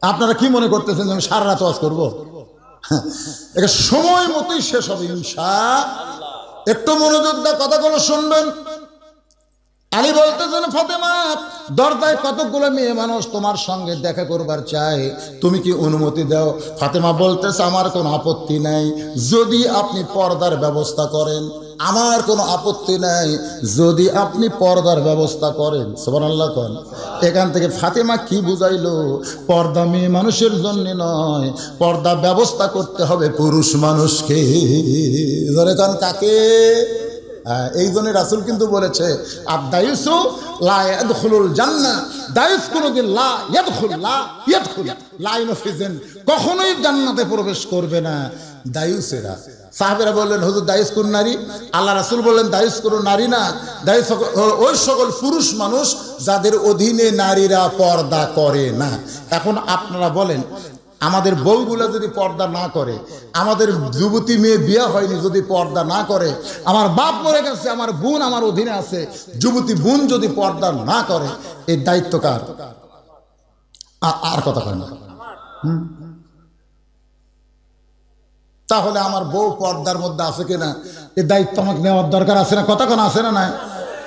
আপনারা কি মনে করতেছেন আমি সারা রাত ওয়াজ করবো এটা সময় মতোই শেষ হবে ইনশা একটু মনোযোগ দা কথাগুলো শুনবেন আলী বলতেছেন ফাতেমা দরদায় কতগুলো মেয়ে মানুষ তোমার সঙ্গে দেখা করবার চায় তুমি কি অনুমতি দাও ফাতেমা বলতেছে আমার কোনো আপত্তি নাই যদি আপনি পর্দার ব্যবস্থা করেন আমার কোনো আপত্তি নাই যদি আপনি পর্দার ব্যবস্থা করেন সোবানাল্লাহ কন এখান থেকে ফাতেমা কি বুঝাইল পর্দা মেয়ে মানুষের জন্য নয় পর্দা ব্যবস্থা করতে হবে পুরুষ মানুষকে ধরে কাকে এই জন্য রাসুল কিন্তু বলেছে আর দায়ুসু লাখুল জান্না দায়ুস কোনোদিন লাইন অফিজেন কখনোই জান্নাতে প্রবেশ করবে না দায়ুসেরা সাহেবেরা বললেন হুজুর দায়ুস কোন নারী আল্লাহ রাসুল বললেন দায়ুস কোনো নারী না দায়ুস ওই সকল পুরুষ মানুষ যাদের অধীনে নারীরা পর্দা করে না এখন আপনারা বলেন আমাদের বউগুলো যদি পর্দা না করে আমাদের যুবতী মেয়ে বিয়ে হয়নি যদি পর্দা না করে আমার বাপ মরে গেছে আমার বোন আমার অধীনে আছে যুবতী বোন যদি পর্দা না করে এই দায়িত্ব কার আর কথা হয় না তাহলে আমার বউ পর্দার মধ্যে আছে কিনা এ দায়িত্ব আমাকে নেওয়ার দরকার আছে না কথা কোনো আছে না না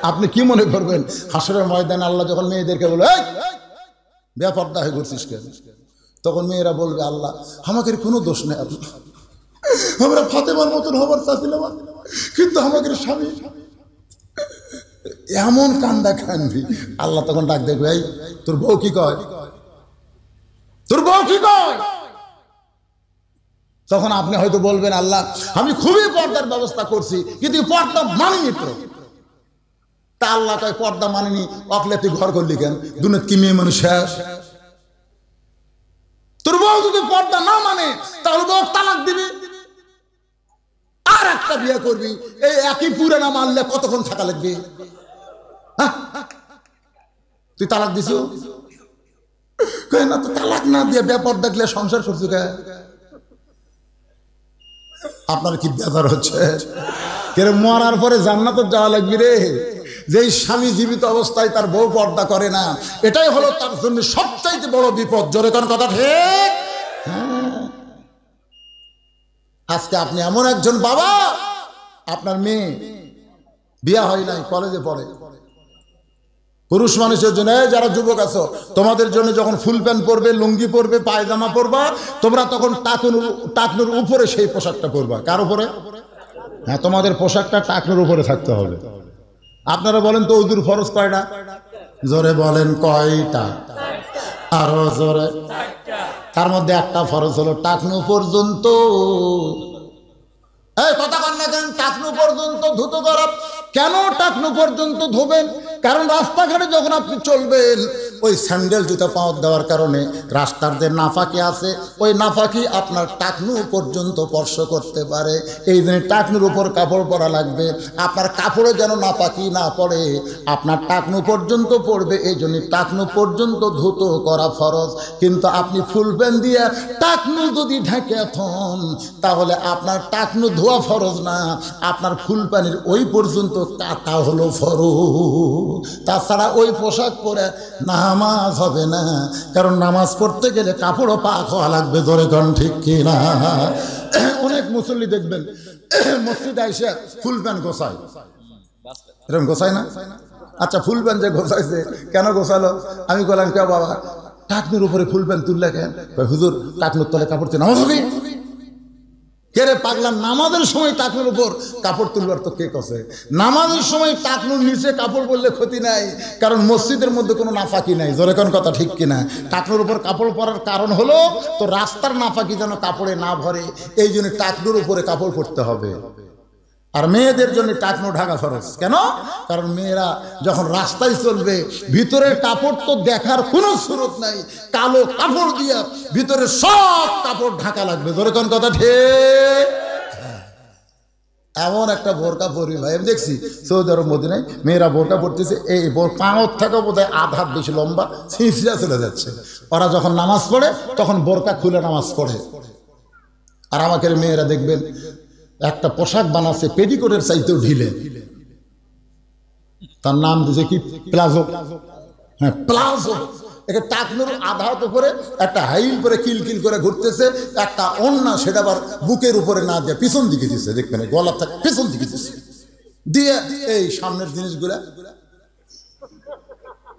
আপনি কি মনে করবেন হাসরের ময়দান আল্লাহ যখন মেয়েদেরকে বলো বেপর্দা হয়ে ঘুরছিস কেন তখন মেয়েরা বলবে আল্লাহ আমাদের কোনো দোষ নেই আল্লাহ আমরা ফাতেমার মতন হবার চাচ্ছিলাম কিন্তু আমাদের স্বামী এমন কান্দা কান্দি আল্লাহ তখন ডাক দেখবে এই তোর বউ কি কয় তোর বউ কি কয় তখন আপনি হয়তো বলবেন আল্লাহ আমি খুবই পর্দার ব্যবস্থা করছি কিন্তু পর্দা মানিনি তো তা আল্লাহ তাই পর্দা মানিনি অকলে তুই ঘর করলি কেন দু কি মেয়ে মানুষ শেষ তোর বউ যদি পর্দা না মানে তাহলে বউ তালাক দিবি আর একটা বিয়ে করবি এই একই পুরে না মারলে কতক্ষণ থাকা লাগবে হ্যাঁ? তুই তালাক দিস না তো তালাক না দিয়ে ব্যাপার দেখলে সংসার করছি কে আপনার কি বেজার হচ্ছে মরার পরে জান্নাত যাওয়া লাগবে রে যেই স্বামী জীবিত অবস্থায় তার বউ পর্দা করে না এটাই হলো তার জন্য সবচাইতে বড় বিপদ জোরে কোন কথা ঠিক হ্যাঁ। আজকে আপনি এমন একজন বাবা আপনার মেয়ে বিয়া হয় নাই কলেজে পড়ে পুরুষ মানুষের জন্য যারা যুবক আছো তোমাদের জন্য যখন ফুল প্যান্ট পরবে লুঙ্গি পরবে পায়জামা পরবা তোমরা তখন টাকনুর টাকনুর উপরে সেই পোশাকটা পরবা কার উপরে হ্যাঁ তোমাদের পোশাকটা টাকনুর উপরে থাকতে হবে আপনারা বলেন তো উদুর ফরজ কয়টা জোরে বলেন কয়টা আরো জোরে তার মধ্যে একটা ফরজ হলো টাকনু পর্যন্ত এই কথা বল টাকনু পর্যন্ত ধুতো গরম কেন টাকনো পর্যন্ত ধোবেন কারণ রাস্তাঘাটে যখন আপনি চলবেন ওই স্যান্ডেল জুতা পাওয়া দেওয়ার কারণে রাস্তার যে নাফাকি আছে ওই নাফাকি আপনার টাকনু পর্যন্ত স্পর্শ করতে পারে এই জন্য টাকনুর উপর কাপড় পরা লাগবে আপনার কাপড়ে যেন নাফাকি না পড়ে আপনার টাকনু পর্যন্ত পড়বে এই জন্য টাকনু পর্যন্ত ধুত করা ফরজ কিন্তু আপনি ফুল প্যান দিয়ে টাকনু যদি ঢেকে থন তাহলে আপনার টাকনু ধোয়া ফরজ না আপনার ফুল ওই পর্যন্ত কাটা হলো ফরু তাছাড়া ওই পোশাক পরে নামাজ হবে না কারণ নামাজ পড়তে গেলে কাপড়ও পা হওয়া লাগবে ধরে কারণ ঠিক কিনা অনেক মুসল্লি দেখবেন মসজিদ আইসে ফুল প্যান্ট গোসায় এরকম গোসায় না আচ্ছা ফুল প্যান্ট যে গোসাইছে কেন গোসালো আমি বললাম কে বাবা টাকনুর উপরে ফুল প্যান্ট তুললে কেন হুজুর টাকনুর তলে কাপড় নামাজ হবে কেরে পাগলা নামাজের সময় টাকনুর উপর কাপড় তুলবার তো কে কছে নামাজের সময় টাকনুর নিচে কাপড় পরলে ক্ষতি নাই কারণ মসজিদের মধ্যে কোনো নাফাকি নাই জোরে কোন কথা ঠিক কিনা টাকনুর উপর কাপড় পরার কারণ হলো তো রাস্তার নাফাকি যেন কাপড়ে না ভরে এই জন্য টাকনুর উপরে কাপড় পরতে হবে আর মেয়েদের জন্য টাকনো ঢাকা খরচ কেন কারণ মেয়েরা যখন রাস্তায় চলবে ভিতরে কাপড় তো দেখার কোনো সুরত নাই কালো কাপড় দিয়া ভিতরে সব কাপড় ঢাকা লাগবে ধরে কোন কথা ঠিক হ্যাঁ। এমন একটা বোরকা পরি ভাই আমি দেখছি সৌদি আরব মদিনায় মেয়েরা বোরকা পড়তেছে এই পাঁচ থেকে বোধ হয় আধ হাত বেশি লম্বা সিঁচিয়া চলে যাচ্ছে ওরা যখন নামাজ পড়ে তখন বোরকা খুলে নামাজ পড়ে আর আমাকে মেয়েরা দেখবেন একটা পোশাক বানাচ্ছে পেডিকোটের চাইতেও ঢিলে তার নাম দিছে কি প্লাজো হ্যাঁ প্লাজো একে টাকনুর আধা উপরে একটা হাইল করে কিলকিল করে ঘুরতেছে একটা সেটা আবার বুকের উপরে না দিয়ে পিছন দিকে গলা পিছন দিকে দিয়ে এই সামনের জিনিসগুলা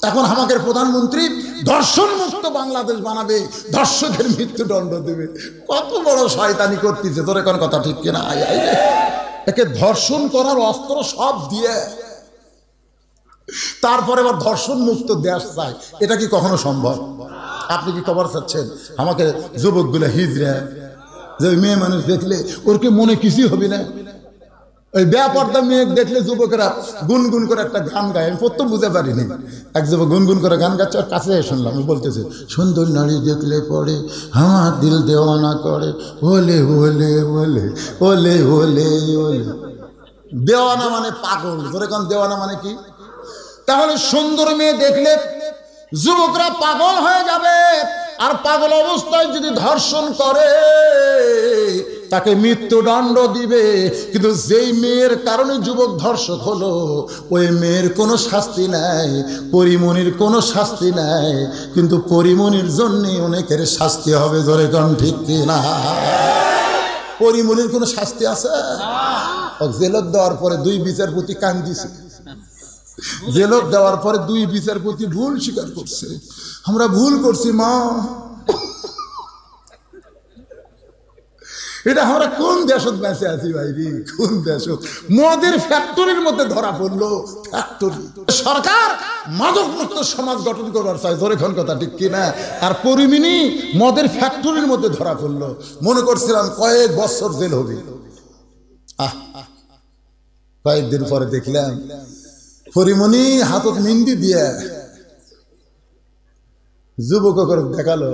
এখন আমাদের প্রধানমন্ত্রী দর্শন মুক্ত বাংলাদেশ বানাবে দর্শকের মৃত্যুদণ্ড দেবে কত বড় শয়তানি করতেছে তোর এখন কথা ঠিক কিনা একে ধর্ষণ করার অস্ত্র সব দিয়ে তারপরে আবার ধর্ষণ মুক্ত দেশ চাই এটা কি কখনো সম্ভব আপনি কি খবর চাচ্ছেন আমাকে যুবকগুলো হিজড়ে যে মেয়ে মানুষ দেখলে ওর কি মনে কিছুই হবে না ওই ব্যাপারটা মেয়ে দেখলে যুবকেরা গুনগুন করে একটা গান গায় আমি প্রথম বুঝতে পারিনি এক যুবক গুনগুন করে গান গাচ্ছে আর কাছে শুনলাম বলতেছে সুন্দর নারী দেখলে পড়ে আমার দিল দেওয়ানা করে ওলে ওলে ওলে ওলে ওলে ওলে দেওয়ানা মানে পাগল ধরে কম দেওয়ানা মানে কি তাহলে সুন্দর মেয়ে দেখলে যুবকরা পাগল হয়ে যাবে আর পাগল অবস্থায় যদি ধর্ষণ করে তাকে মৃত্যুদণ্ড দিবে কিন্তু যেই মেয়ের কারণে যুবক ধর্ষক হলো ওই মেয়ের কোনো শাস্তি নাই পরিমণির কোনো শাস্তি নাই কিন্তু পরিমণির জন্যে অনেকের শাস্তি হবে ধরে কারণ ঠিক না পরিমণির কোনো শাস্তি আছে জেলত দেওয়ার পরে দুই বিচারপতি কান্দিছে জেলত দেওয়ার পরে দুই বিচারপতি ভুল স্বীকার করছে আমরা ভুল করছি মা এটা আমরা কোন দেশত বেঁচে আছি ভাইরি কোন দেশ মদের ফ্যাক্টরির মধ্যে ধরা পড়লো ফ্যাক্টরি সরকার মাদক মুক্ত সমাজ গঠন করবার চাই জোরেক্ষণ কথা ঠিক কিনা আর পরিমিনি মদের ফ্যাক্টরির মধ্যে ধরা পড়লো মনে করছিলাম কয়েক বছর জেল হবে কয়েকদিন পরে দেখলাম পরিমণি হাতত মিন্দি দিয়ে যুবক দেখালো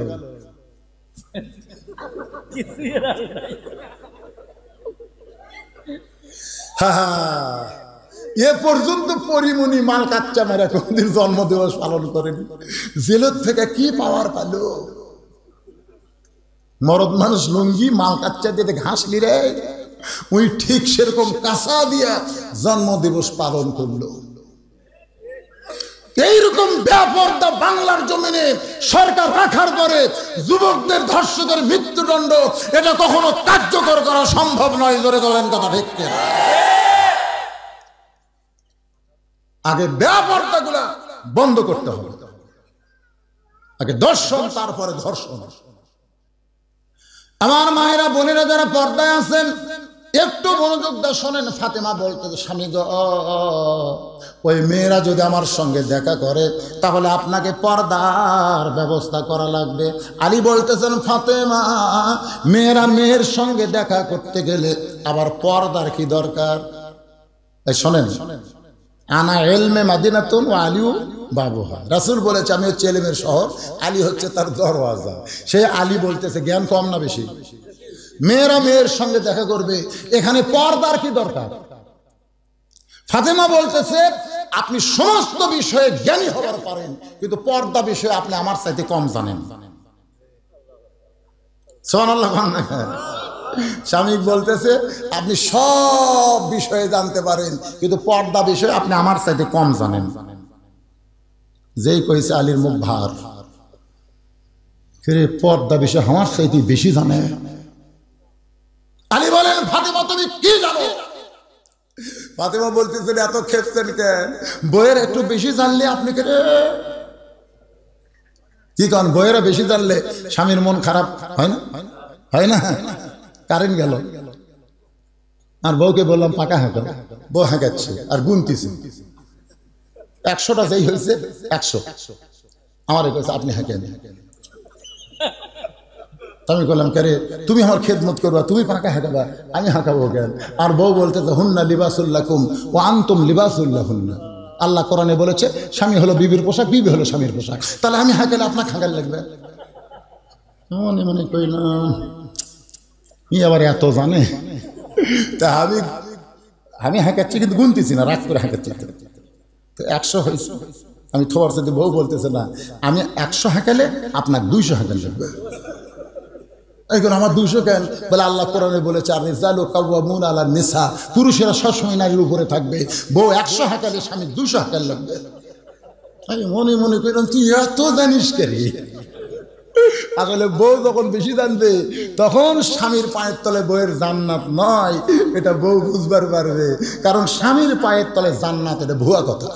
এ পর্যন্ত পরিমণি মাল কাচ্চা মেরা কোনদিন দিবস পালন করেনি জেলের থেকে কি পাওয়ার পাল মরদ মানুষ লুঙ্গি মাল কাচ্চা দিয়ে ঘাস নিরে ওই ঠিক সেরকম কাঁচা দিয়া জন্মদিবস পালন করলো এইরকম ব্যাপর্দা বাংলার জমিনে সরকার রাখার পরে যুবকদের ধর্ষকের মৃত্যুদণ্ড এটা কখনো কার্যকর করা সম্ভব নয় জোরে বলেন কথা ভিত্তি আগে ব্যাপারটা গুলা বন্ধ করতে হবে আগে দর্শন তারপরে ধর্ষণ আমার মায়েরা বোনেরা যারা পর্দায় আছেন একটু মনোযোগ দা শোনেন ফাতেমা বলতে স্বামী গ ওই মেয়েরা যদি আমার সঙ্গে দেখা করে তাহলে আপনাকে পর্দার ব্যবস্থা করা লাগবে আলী বলতেছেন ফাতেমা মেয়েরা মেয়ের সঙ্গে দেখা করতে গেলে আবার পর্দার কি দরকার শোনেন আনা এলমে তুম ও আলিউ হয় রাসুল বলেছে আমি হচ্ছে এলমের শহর আলী হচ্ছে তার দরওয়াজা সে আলী বলতেছে জ্ঞান কম না বেশি মেয়েরা মেয়ের সঙ্গে দেখা করবে এখানে পর্দার কি দরকার ফাতেমা বলতেছে আপনি সমস্ত বিষয়ে জ্ঞানী হওয়ার পারেন কিন্তু পর্দা বিষয়ে আপনি আমার চাইতে কম জানেন স্বামী বলতেছে আপনি সব বিষয়ে জানতে পারেন কিন্তু পর্দা বিষয়ে আপনি আমার চাইতে কম জানেন যেই কইছে আলীর মুখ ভার পর্দা বিষয়ে আমার চাইতে বেশি জানে আলী বলেন ফাতেমা তুমি কি জানো ফাতেমা বলতেছেন এত খেপছেন কেন বইয়ের একটু বেশি জানলে আপনি কে কি কন বইয়েরা বেশি জানলে স্বামীর মন খারাপ হয় না হয় না কারেন্ট গেল আর বউকে বললাম পাকা হাঁকা বউ হাঁকাচ্ছে আর গুনতিছে একশোটা যেই হয়েছে একশো আমার আপনি হাঁকেন আমি বললাম ক্যারে তুমি আমার খেদমত করবা তুমি ফাঁকা হাঁকাবা আমি হাঁকাবো কেন আর বউ বলতে তো হুন্না লিবাসুল্লাহ কুম ও আন্তম লিবাসুল্লাহ হুন্না আল্লাহ কোরআনে বলেছে স্বামী হলো বিবির পোশাক বিবি হলো স্বামীর পোশাক তাহলে আমি হাঁকালে আপনার খাঁকাল লাগবে মনে মনে না ই আবার এত জানে তা আমি আমি হাঁকাচ্ছি কিন্তু গুনতেছি না রাত করে হাঁকাচ্ছি তো একশো হয়েছে আমি থোয়ার সাথে বউ বলতেছে না আমি একশো হাঁকালে আপনার দুইশো হাঁকাল লাগবে এখন আমার দুশো কেন বলে আল্লাহ কোরআনে বলেছে আর রেজালু কাবুন আল্লাহ নেশা পুরুষেরা সবসময় নারীর উপরে থাকবে বউ একশো হাকালে স্বামী দুশো হাকাল লাগবে আমি মনে মনে করলাম তুই এত জানিস কেরি আসলে বউ যখন বেশি জানবে তখন স্বামীর পায়ের তলে বউয়ের জান্নাত নয় এটা বউ বুঝবার পারবে কারণ স্বামীর পায়ের তলে জান্নাত এটা ভুয়া কথা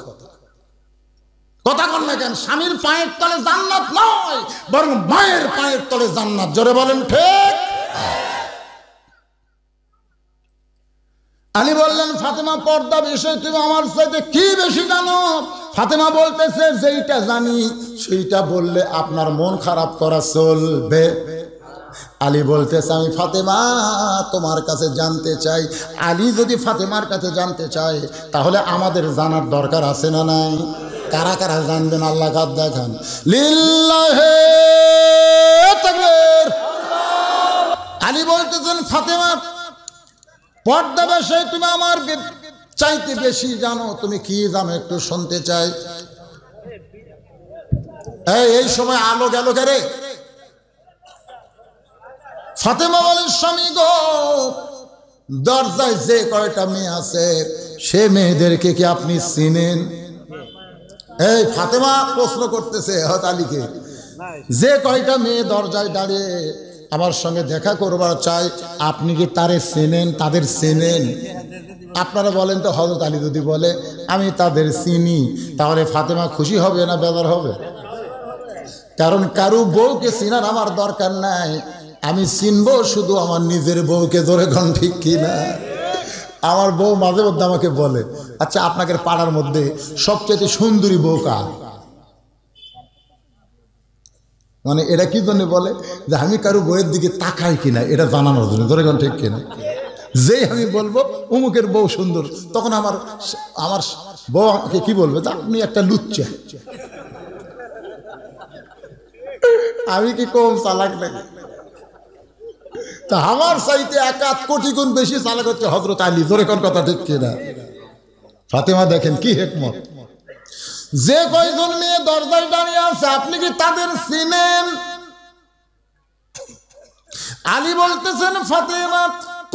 কথা কন না কেন স্বামীর পায়ের তলে জান্নাত নয় বরং মায়ের পায়ের তলে জান্নাত জোরে বলেন ঠিক আলী বললেন ফাতেমা পর্দা বিষয় তুমি আমার সাথে কি বেশি জানো ফাতেমা বলতেছে যেইটা জানি সেইটা বললে আপনার মন খারাপ করা চলবে আলী বলতেছে আমি ফাতেমা তোমার কাছে জানতে চাই আলী যদি ফাতেমার কাছে জানতে চায় তাহলে আমাদের জানার দরকার আছে না নাই কারা কারা জানবেন আল্লাহ কাপ দেখান লিল্লাহে আলী বলতেছেন ফাতেমা পর্দা ব্যবসায় তুমি আমার চাইতে বেশি জানো তুমি কি জানো একটু শুনতে চাই এই সময় আলো গেল রে ফাতেমা বলেন স্বামী গো দরজায় যে কয়টা মেয়ে আছে সে মেয়েদেরকে কি আপনি চিনেন এই ফাতেমা প্রশ্ন করতেছে হত আলীকে যে কয়টা মেয়ে দরজায় দাঁড়িয়ে আমার সঙ্গে দেখা করবার চাই আপনি কি তারে চেনেন তাদের চেনেন আপনারা বলেন তো হজরত আলী যদি বলে আমি তাদের চিনি তাহলে ফাতেমা খুশি হবে না বেদার হবে কারণ কারু বউকে চিনার আমার দরকার নাই আমি চিনবো শুধু আমার নিজের বউকে ধরে ঘন ঠিক কিনা আমার বউ মাঝে মধ্যে আমাকে বলে আচ্ছা আপনাকে পাড়ার মধ্যে সবচেয়ে সুন্দরী বউ কার মানে এটা কি জন্য বলে যে আমি কারো বইয়ের দিকে তাকাই কিনা এটা জানানোর জন্য ধরে ঠিক কিনা যেই আমি বলবো অমুকের বউ সুন্দর তখন আমার আমার বউ আমাকে কি বলবে যে আপনি একটা লুচ্চা আমি কি কম চালাক নাকি তা আমার সাইতে এক আধ কোটি গুণ বেশি চালাক হচ্ছে হজরত আলী জোরে কোন কথা ঠিক কিনা ফাতেমা দেখেন কি হেকমত যে কয়জন মেয়ে দরজায় দাঁড়িয়ে আছে আপনি কি তাদের চিনেন আলী বলতেছেন ফাতেমা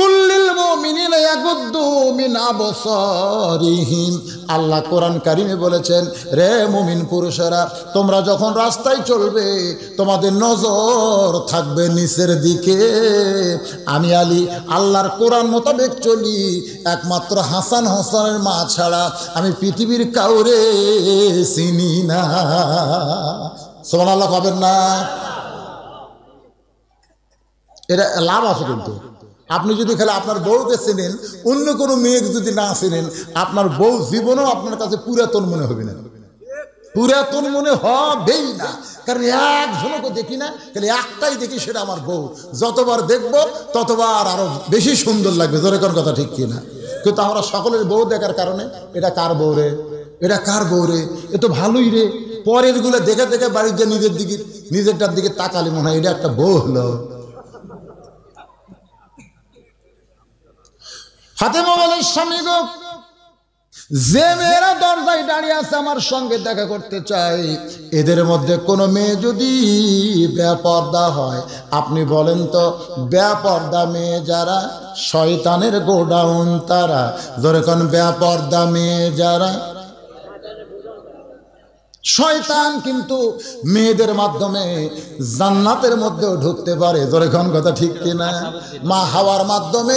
আল্লাহ কোরআন কারিমে বলেছেন রে মুমিন পুরুষেরা তোমরা যখন রাস্তায় চলবে তোমাদের নজর থাকবে নিচের দিকে আমি আলী আল্লাহর কোরআন মোতাবেক চলি একমাত্র হাসান হাসানের মা ছাড়া আমি পৃথিবীর কাউরে চিনি না সোমান আল্লাহ পাবেন না এটা লাভ আছে কিন্তু আপনি যদি খেলে আপনার বউকে চেনেন অন্য কোনো মেয়েকে যদি না চেনেন আপনার বউ জীবনও আপনার কাছে পুরাতন মনে হবে না পুরাতন মনে হবেই না কারণ একজনকে দেখি না খালি একটাই দেখি সেটা আমার বউ যতবার দেখব ততবার আরো বেশি সুন্দর লাগবে কোন কথা ঠিক কিনা কিন্তু আমরা সকলের বউ দেখার কারণে এটা কার বউ রে এটা কার বউ রে এ তো ভালোই রে পরের গুলো দেখে দেখে বাড়ির যে নিজের দিকে নিজেরটার দিকে তাকালে মনে হয় এটা একটা বউ হলো হাতে মোবাইলের স্বামী গো যে মেয়েরা দরজায় দাঁড়িয়ে আছে আমার সঙ্গে দেখা করতে চাই এদের মধ্যে কোনো মেয়ে যদি ব্যাপর্দা হয় আপনি বলেন তো ব্যাপর্দা মেয়ে যারা শয়তানের গোডাউন তারা ধরে কোন ব্যাপর্দা মেয়ে যারা শয়তান কিন্তু মেয়েদের মাধ্যমে জান্নাতের মধ্যেও ঢুকতে পারে জোরেখন কথা ঠিক কিনা মা হাওয়ার মাধ্যমে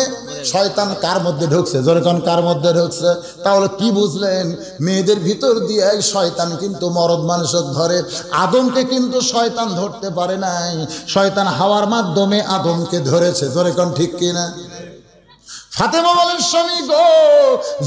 শয়তান কার মধ্যে ঢুকছে জোরেখন কার মধ্যে ঢুকছে তাহলে কি বুঝলেন মেয়েদের ভিতর দিয়ে শয়তান কিন্তু মরদ মানুষের ধরে আদমকে কিন্তু শয়তান ধরতে পারে নাই শয়তান হাওয়ার মাধ্যমে আদমকে ধরেছে জোরেখন ঠিক কিনা ফাতেমা বলেন স্বামী গো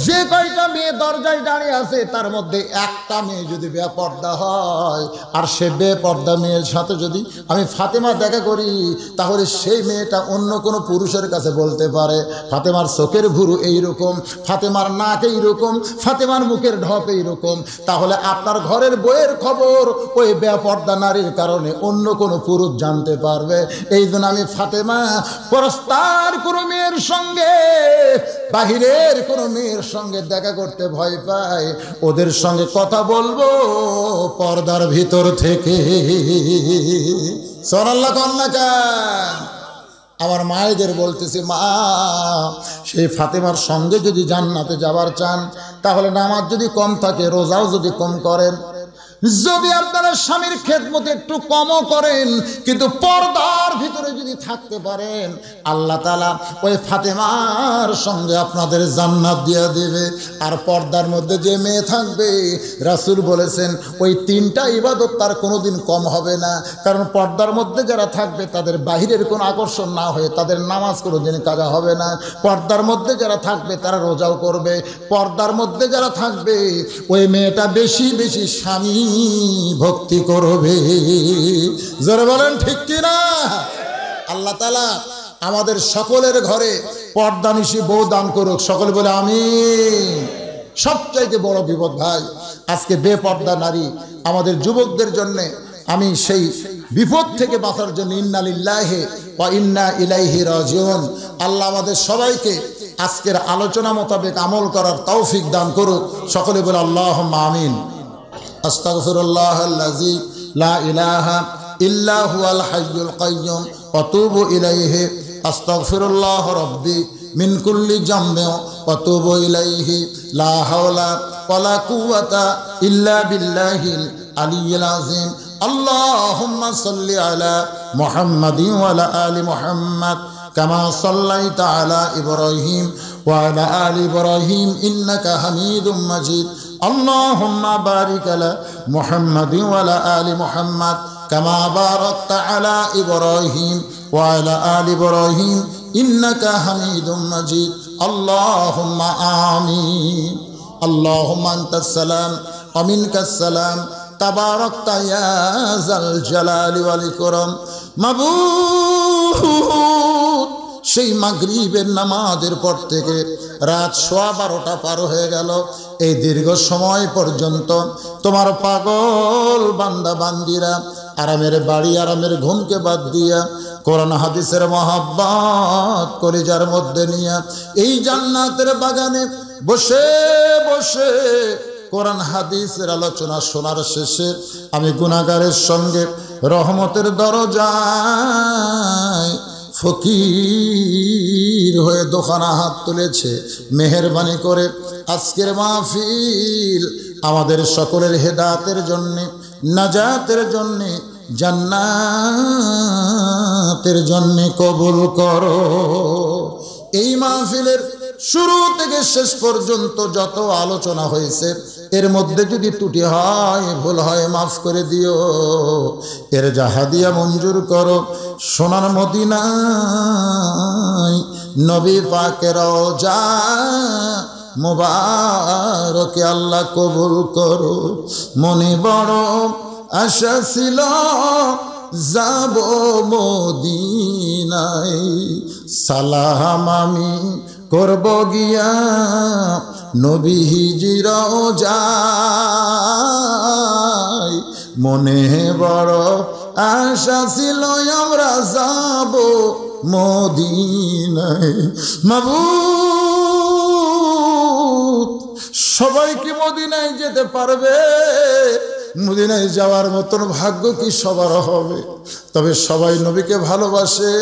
যে কয়টা মেয়ে দরজায় দাঁড়িয়ে আছে তার মধ্যে একটা মেয়ে যদি বেপর্দা হয় আর সে বেপর্দা মেয়ের সাথে যদি আমি ফাতেমা দেখা করি তাহলে সেই মেয়েটা অন্য কোনো পুরুষের কাছে বলতে পারে ফাতেমার চোখের ভুরু এইরকম ফাতেমার নাক এইরকম ফাতেমার মুখের ঢপ এইরকম তাহলে আপনার ঘরের বইয়ের খবর ওই বেপর্দা নারীর কারণে অন্য কোনো পুরুষ জানতে পারবে এই জন্য আমি ফাতেমা পরস্তার কোনো মেয়ের সঙ্গে বাহিরের কোন মেয়ের সঙ্গে দেখা করতে ভয় পায় ওদের সঙ্গে কথা বলবো পর্দার ভিতর থেকে সরাল্লা কন্যাকা আমার মায়েদের বলতেছি মা সেই ফাতেমার সঙ্গে যদি জান্নাতে যাবার চান তাহলে নামাজ যদি কম থাকে রোজাও যদি কম করেন যদি আপনারা স্বামীর খেদমতে একটু কমও করেন কিন্তু পর্দার ভিতরে যদি থাকতে পারেন আল্লাহ তালা ওই ফাতেমার সঙ্গে আপনাদের জান্নাত দিয়ে দেবে আর পর্দার মধ্যে যে মেয়ে থাকবে রাসুল বলেছেন ওই তিনটা ইবাদত তার কোনোদিন কম হবে না কারণ পর্দার মধ্যে যারা থাকবে তাদের বাহিরের কোনো আকর্ষণ না হয়ে তাদের নামাজ কোনোদিন কাজা হবে না পর্দার মধ্যে যারা থাকবে তারা রোজাও করবে পর্দার মধ্যে যারা থাকবে ওই মেয়েটা বেশি বেশি স্বামী ভক্তি করবে জোরে বলেন ঠিক কিনা আল্লাহ তালা আমাদের সকলের ঘরে পর্দানিশি বউ দান করুক সকলে বলে আমি সবচাইতে বড় বিপদ ভাই আজকে বেপর্দা নারী আমাদের যুবকদের জন্য আমি সেই বিপদ থেকে বাঁচার জন্য ইন্নালিল্লাহে বা ইন্না ইলাইহি রাজিউন আল্লাহ আমাদের সবাইকে আজকের আলোচনা মোতাবেক আমল করার তৌফিক দান করুক সকলে বলে আল্লাহ আমিন আস্তাগফিরুল্লাহ আল্লাযী লা ইলাহা ইল্লা হুয়াল হাইয়ুল কাইয়্যুম আতুবু ইলাইহি আস্তাগফিরুল্লাহ রব্বি মিন কুল্লি জামবে আতুবু ইলাইহি লা হাওলা ওয়ালা কুওয়াতা ইল্লা বিল্লাহিল আলিয়্যিল আযীম اللهم صل على محمد وعلى آل محمد كما صليت على إبراهيم وعلى آل إبراهيم إنك حميد مجيد اللهم بارك على محمد وعلى آل محمد كما باركت على إبراهيم وعلى آل إبراهيم إنك حميد مجيد اللهم آمين اللهم أنت السلام ومنك السلام تباركت يا ذا الجلال والإكرام مبعوث সেই মাগরিবের নামাজের পর থেকে রাত সোয়া বারোটা পার হয়ে গেল এই দীর্ঘ সময় পর্যন্ত তোমার পাগল বান্দা বান্দিরা আরামের বাড়ি আরামের ঘুমকে বাদ দিয়া কোরআন হাদিসের মহাব্বাত করে যার মধ্যে নিয়া এই জান্নাতের বাগানে বসে বসে কোরআন হাদিসের আলোচনা শোনার শেষে আমি গুণাগারের সঙ্গে রহমতের দরজায় ফকির হয়ে দোকানা হাত তুলেছে মেহরবানি করে আজকের মাহফিল আমাদের সকলের হেদাতের জন্যে নাজাতের জন্যে জান্নাতের জন্যে কবুল করো এই মাহফিলের শুরু থেকে শেষ পর্যন্ত যত আলোচনা হয়েছে এর মধ্যে যদি ত্রুটি হয় ভুল হয় মাফ করে দিও এর জাহাদিয়া মঞ্জুর করো সোনার মদিনায় নবী পাকের যা মুবারকে আল্লাহ কবুল করো মনে বড় আশা ছিল যাব মদিনায় সালাম আমি করব গিয়া নবী হিজির যায় মনে বড় আশা ছিল আমরা যাব মদিনায় মাবু সবাই কি মদিনায় যেতে পারবে মদিনায় যাওয়ার মতন ভাগ্য কি সবার হবে তবে সবাই নবীকে ভালোবাসে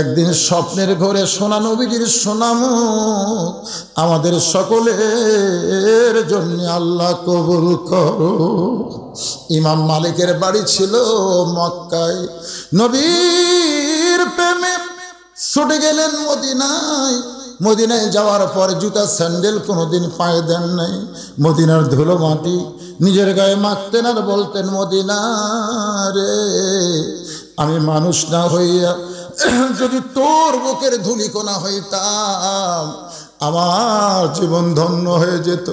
একদিন স্বপ্নের ঘরে সোনা নবীজির সোনাম আমাদের সকলের জন্য আল্লাহ কবুল কর ইমাম মালিকের বাড়ি ছিল মক্কায় নবীর প্রেমে ছুটে গেলেন মদিনায় মদিনায় যাওয়ার পর জুতা স্যান্ডেল কোনোদিন পায়ে দেন নাই মদিনার ধুলো মাটি নিজের গায়ে মাখতেন আর বলতেন মদিনা রে আমি মানুষ না হইয়া যদি তোর বুকের ধুলিকোনা হইতাম আমার জীবন ধন্য হয়ে যেত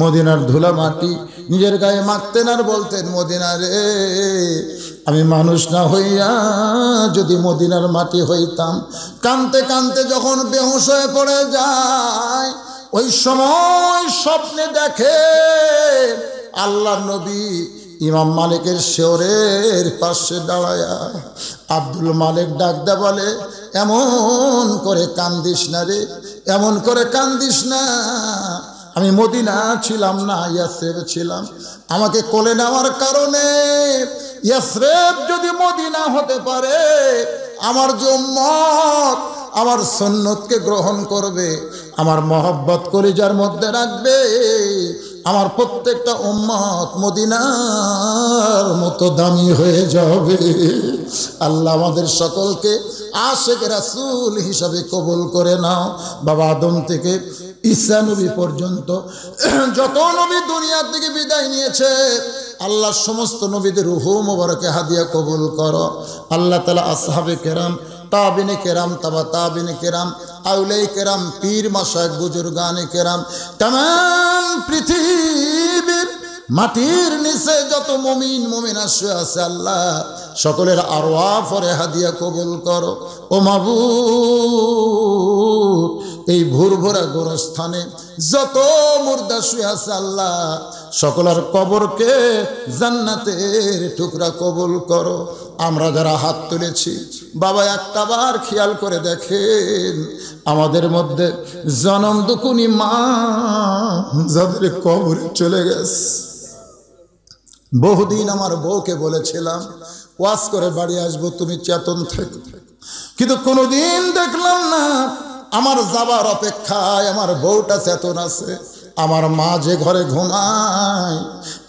মদিনার ধুলা মাটি নিজের গায়ে মাখতেন আর বলতেন মদিনা রে আমি মানুষ না হইয়া যদি মদিনার মাটি হইতাম কানতে কানতে যখন বেহস হয়ে পড়ে যায় ওই সময় স্বপ্নে দেখে আল্লাহ নবী ইমাম মালিকের শেওরের পাশে দাঁড়ায়া আব্দুল মালিক ডাকদা বলে এমন করে কান্দিস না রে এমন করে কান্দিস না আমি মদিনা ছিলাম না ইয়াসরেব ছিলাম আমাকে কোলে নেওয়ার কারণে ইয়াসরেব যদি মদিনা হতে পারে আমার যে আমার সন্ন্যতকে গ্রহণ করবে আমার মহব্বত যার মধ্যে রাখবে আমার প্রত্যেকটা উম্মত মদিনার মতো দামি হয়ে যাবে আল্লাহ আমাদের সকলকে আশেক রাসুল হিসাবে কবুল করে নাও বাবা আদম থেকে ঈসা নবী পর্যন্ত যত নবী দুনিয়ার থেকে বিদায় নিয়েছে আল্লাহ সমস্ত নবীদের রুহু মোবারকে হাদিয়া কবুল করো আল্লাহ তালা আসহাবে কেরাম তাবিনে কেরাম তাবা তাবিনে কেরাম আউলেই কেরাম পীর মাসাক বুজুর্গানে কেরাম তাম পৃথিবীর মাটির নিচে যত মমিন মমিন আসে আছে আল্লাহ সকলের আরো পরে হাদিয়া কবুল করো ও মাবু এই ভোর ভরা গোরস্থানে যত মুর্দা শুয়ে আছে আল্লাহ সকলের কবরকে জান্নাতের টুকরা কবুল করো আমরা যারা হাত তুলেছি বাবা একটা বার খেয়াল করে দেখেন আমাদের মধ্যে জনম দুকুনি মা যাদের কবরে চলে গেছে বহুদিন আমার বউকে বলেছিলাম ওয়াশ করে বাড়ি আসবো তুমি চেতন থেকে কিন্তু কোনোদিন দেখলাম না আমার যাবার অপেক্ষায় আমার বউটা চেতন আছে আমার মা যে ঘরে ঘুমায়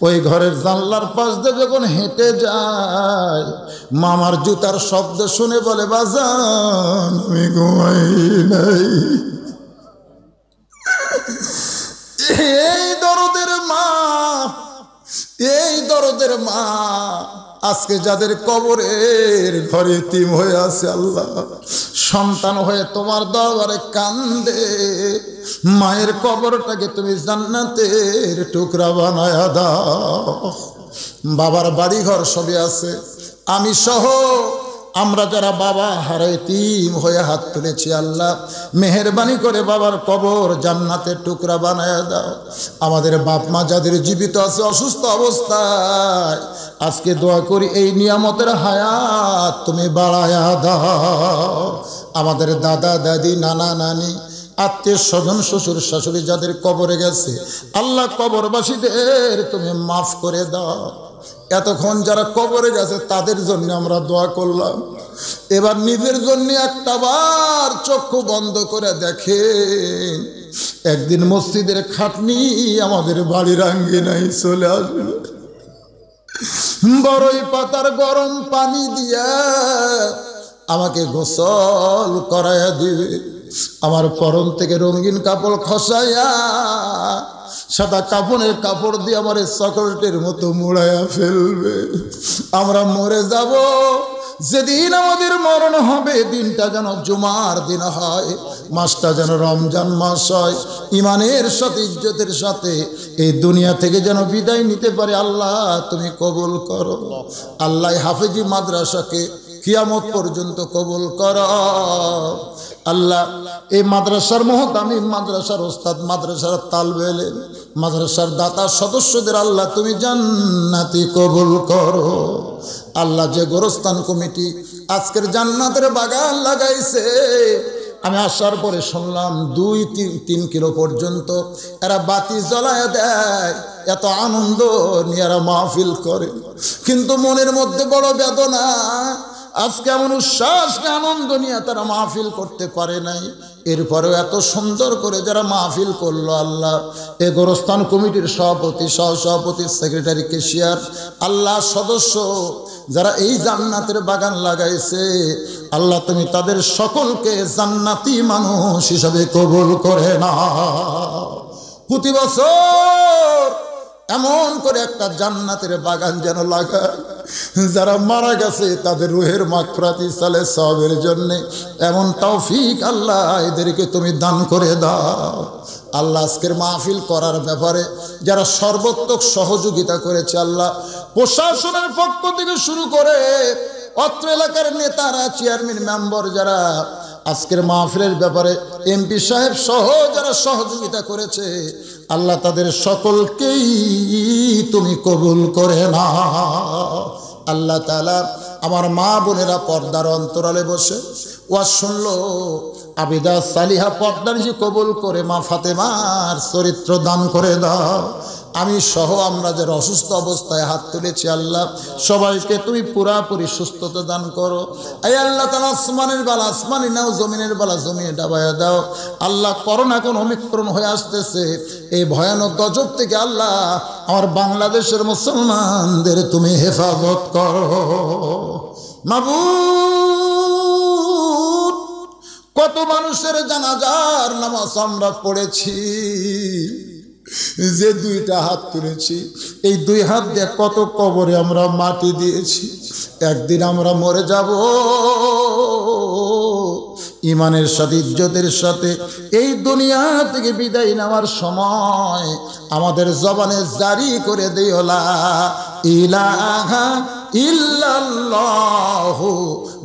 ওই ঘরের জানলার পাশ দিয়ে যখন হেঁটে যায় মামার জুতার শব্দ শুনে বলে বাজান আমি ঘুমাই নাই এই দরদের মা এই দরদের মা আজকে যাদের কবরের ঘরে তিম হয়ে আছে আল্লাহ সন্তান হয়ে তোমার দরবারে কান্দে মায়ের কবরটাকে তুমি জান্নাতের টুকরা বানায় দাও বাবার বাড়িঘর সবই আছে আমি সহ আমরা যারা বাবা হারায় তিম হয়ে হাত তুলেছি আল্লাহ মেহরবানি করে বাবার কবর জান্নাতের টুকরা বানায় দাও আমাদের বাপ মা যাদের জীবিত আছে অসুস্থ অবস্থায় আজকে দোয়া করি এই নিয়ামতের হায়াত তুমি বাড়ায়া দাও আমাদের দাদা দাদি নানা নানি আত্মীয় স্বজন শ্বশুর শাশুড়ি যাদের কবরে গেছে আল্লাহ কবরবাসীদের তুমি মাফ করে দাও এতক্ষণ যারা কবরে গেছে তাদের জন্য আমরা দোয়া করলাম এবার নিজের জন্য একটা বার চক্ষু বন্ধ করে দেখে একদিন মসজিদের খাটনি আমাদের বাড়ির নাই চলে আসবে বড়ই পাতার গরম পানি দিয়া আমাকে গোসল করাইয়া দিবে আমার পরম থেকে রঙিন কাপড় খসাইয়া সাদা কাপড়ের কাপড় দিয়ে আমার চকলেটের মতো মোড়াইয়া ফেলবে আমরা মরে যাব যেদিন আমাদের মরণ হবে দিনটা যেন জুমার দিন হয় মাসটা যেন রমজান মাস হয় ইমানের সাথে ইজ্জতের সাথে এই দুনিয়া থেকে যেন বিদায় নিতে পারে আল্লাহ তুমি কবুল করো আল্লাহ হাফেজি মাদ্রাসাকে কিয়ামত পর্যন্ত কবুল কর আল্লাহ এই মাদ্রাসার মহতামি মাদ্রাসার ওস্তাদ মাদ্রাসার তালবেলে মাদ্রাসার দাতা সদস্যদের আল্লাহ তুমি জান্নাতি কবুল করো আল্লাহ যে গোরস্থান কমিটি আজকের জান্নাতের বাগান লাগাইছে আমি আসার পরে শুনলাম দুই তিন তিন কিলো পর্যন্ত এরা বাতি জ্বলায় দেয় এত আনন্দ নিয়ে এরা মাহফিল করে কিন্তু মনের মধ্যে বড় বেদনা আজকে এমন উচ্ছ্বাস আনন্দ নিয়ে তারা মাহফিল করতে পারে নাই এরপরেও এত সুন্দর করে যারা মাহফিল করলো আল্লাহ এ গোরস্থান কমিটির সভাপতি সহ সভাপতি সেক্রেটারি কেশিয়ার আল্লাহ সদস্য যারা এই জান্নাতের বাগান লাগাইছে আল্লাহ তুমি তাদের সকলকে জান্নাতি মানুষ হিসাবে কবুল করে না প্রতি বছর এমন করে একটা জান্নাতের বাগান যেন লাগা যারা মারা গেছে তাদের রুহের মাকফরাতি সালে সবের জন্য এমন তৌফিক আল্লাহ এদেরকে তুমি দান করে দাও আল্লাহ আজকের মাহফিল করার ব্যাপারে যারা সর্বোত্তক সহযোগিতা করেছে আল্লাহ প্রশাসনের পক্ষ থেকে শুরু করে অত্র এলাকার নেতারা চেয়ারম্যান মেম্বার যারা আজকের মাহফিলের ব্যাপারে এমপি সাহেব সহ যারা সহযোগিতা করেছে আল্লাহ তাদের সকলকেই তুমি কবুল করে না আল্লাহ তালা আমার মা বোনেরা পর্দার অন্তরালে বসে ওয়া শুনল আবিদা সালিহা পর্দার যে কবুল করে মা ফাতেমার চরিত্র দান করে দাও আমি সহ আমরা যারা অসুস্থ অবস্থায় হাত তুলেছি আল্লাহ সবাইকে তুমি পুরাপুরি সুস্থতা দান করো এই আল্লাহ তালা আসমানের বেলা আসমানি নাও জমিনের বেলা জমিনে ডাবায়া দাও আল্লাহ করোনা এখন অমিক্রণ হয়ে আসতেছে এই ভয়ানক গজব থেকে আল্লাহ আমার বাংলাদেশের মুসলমানদের তুমি হেফাজত করো মাবু কত মানুষের জানাজার নামাজ আমরা পড়েছি যে দুইটা হাত তুলেছি এই দুই হাত দিয়ে কত কবরে আমরা মাটি দিয়েছি একদিন আমরা মরে যাব ইমানের সাথে ইজ্জতের সাথে এই দুনিয়া থেকে বিদায় নেওয়ার সময় আমাদের জবানে জারি করে দিওলা ইলাহা ইল্লাল্লাহ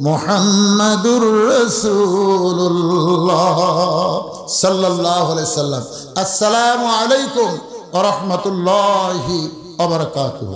মোহাম্মদুর সাল্লাহ সাল্লাম আসসালামু আলাইকুম রহমতুল্লাহি অবরকাত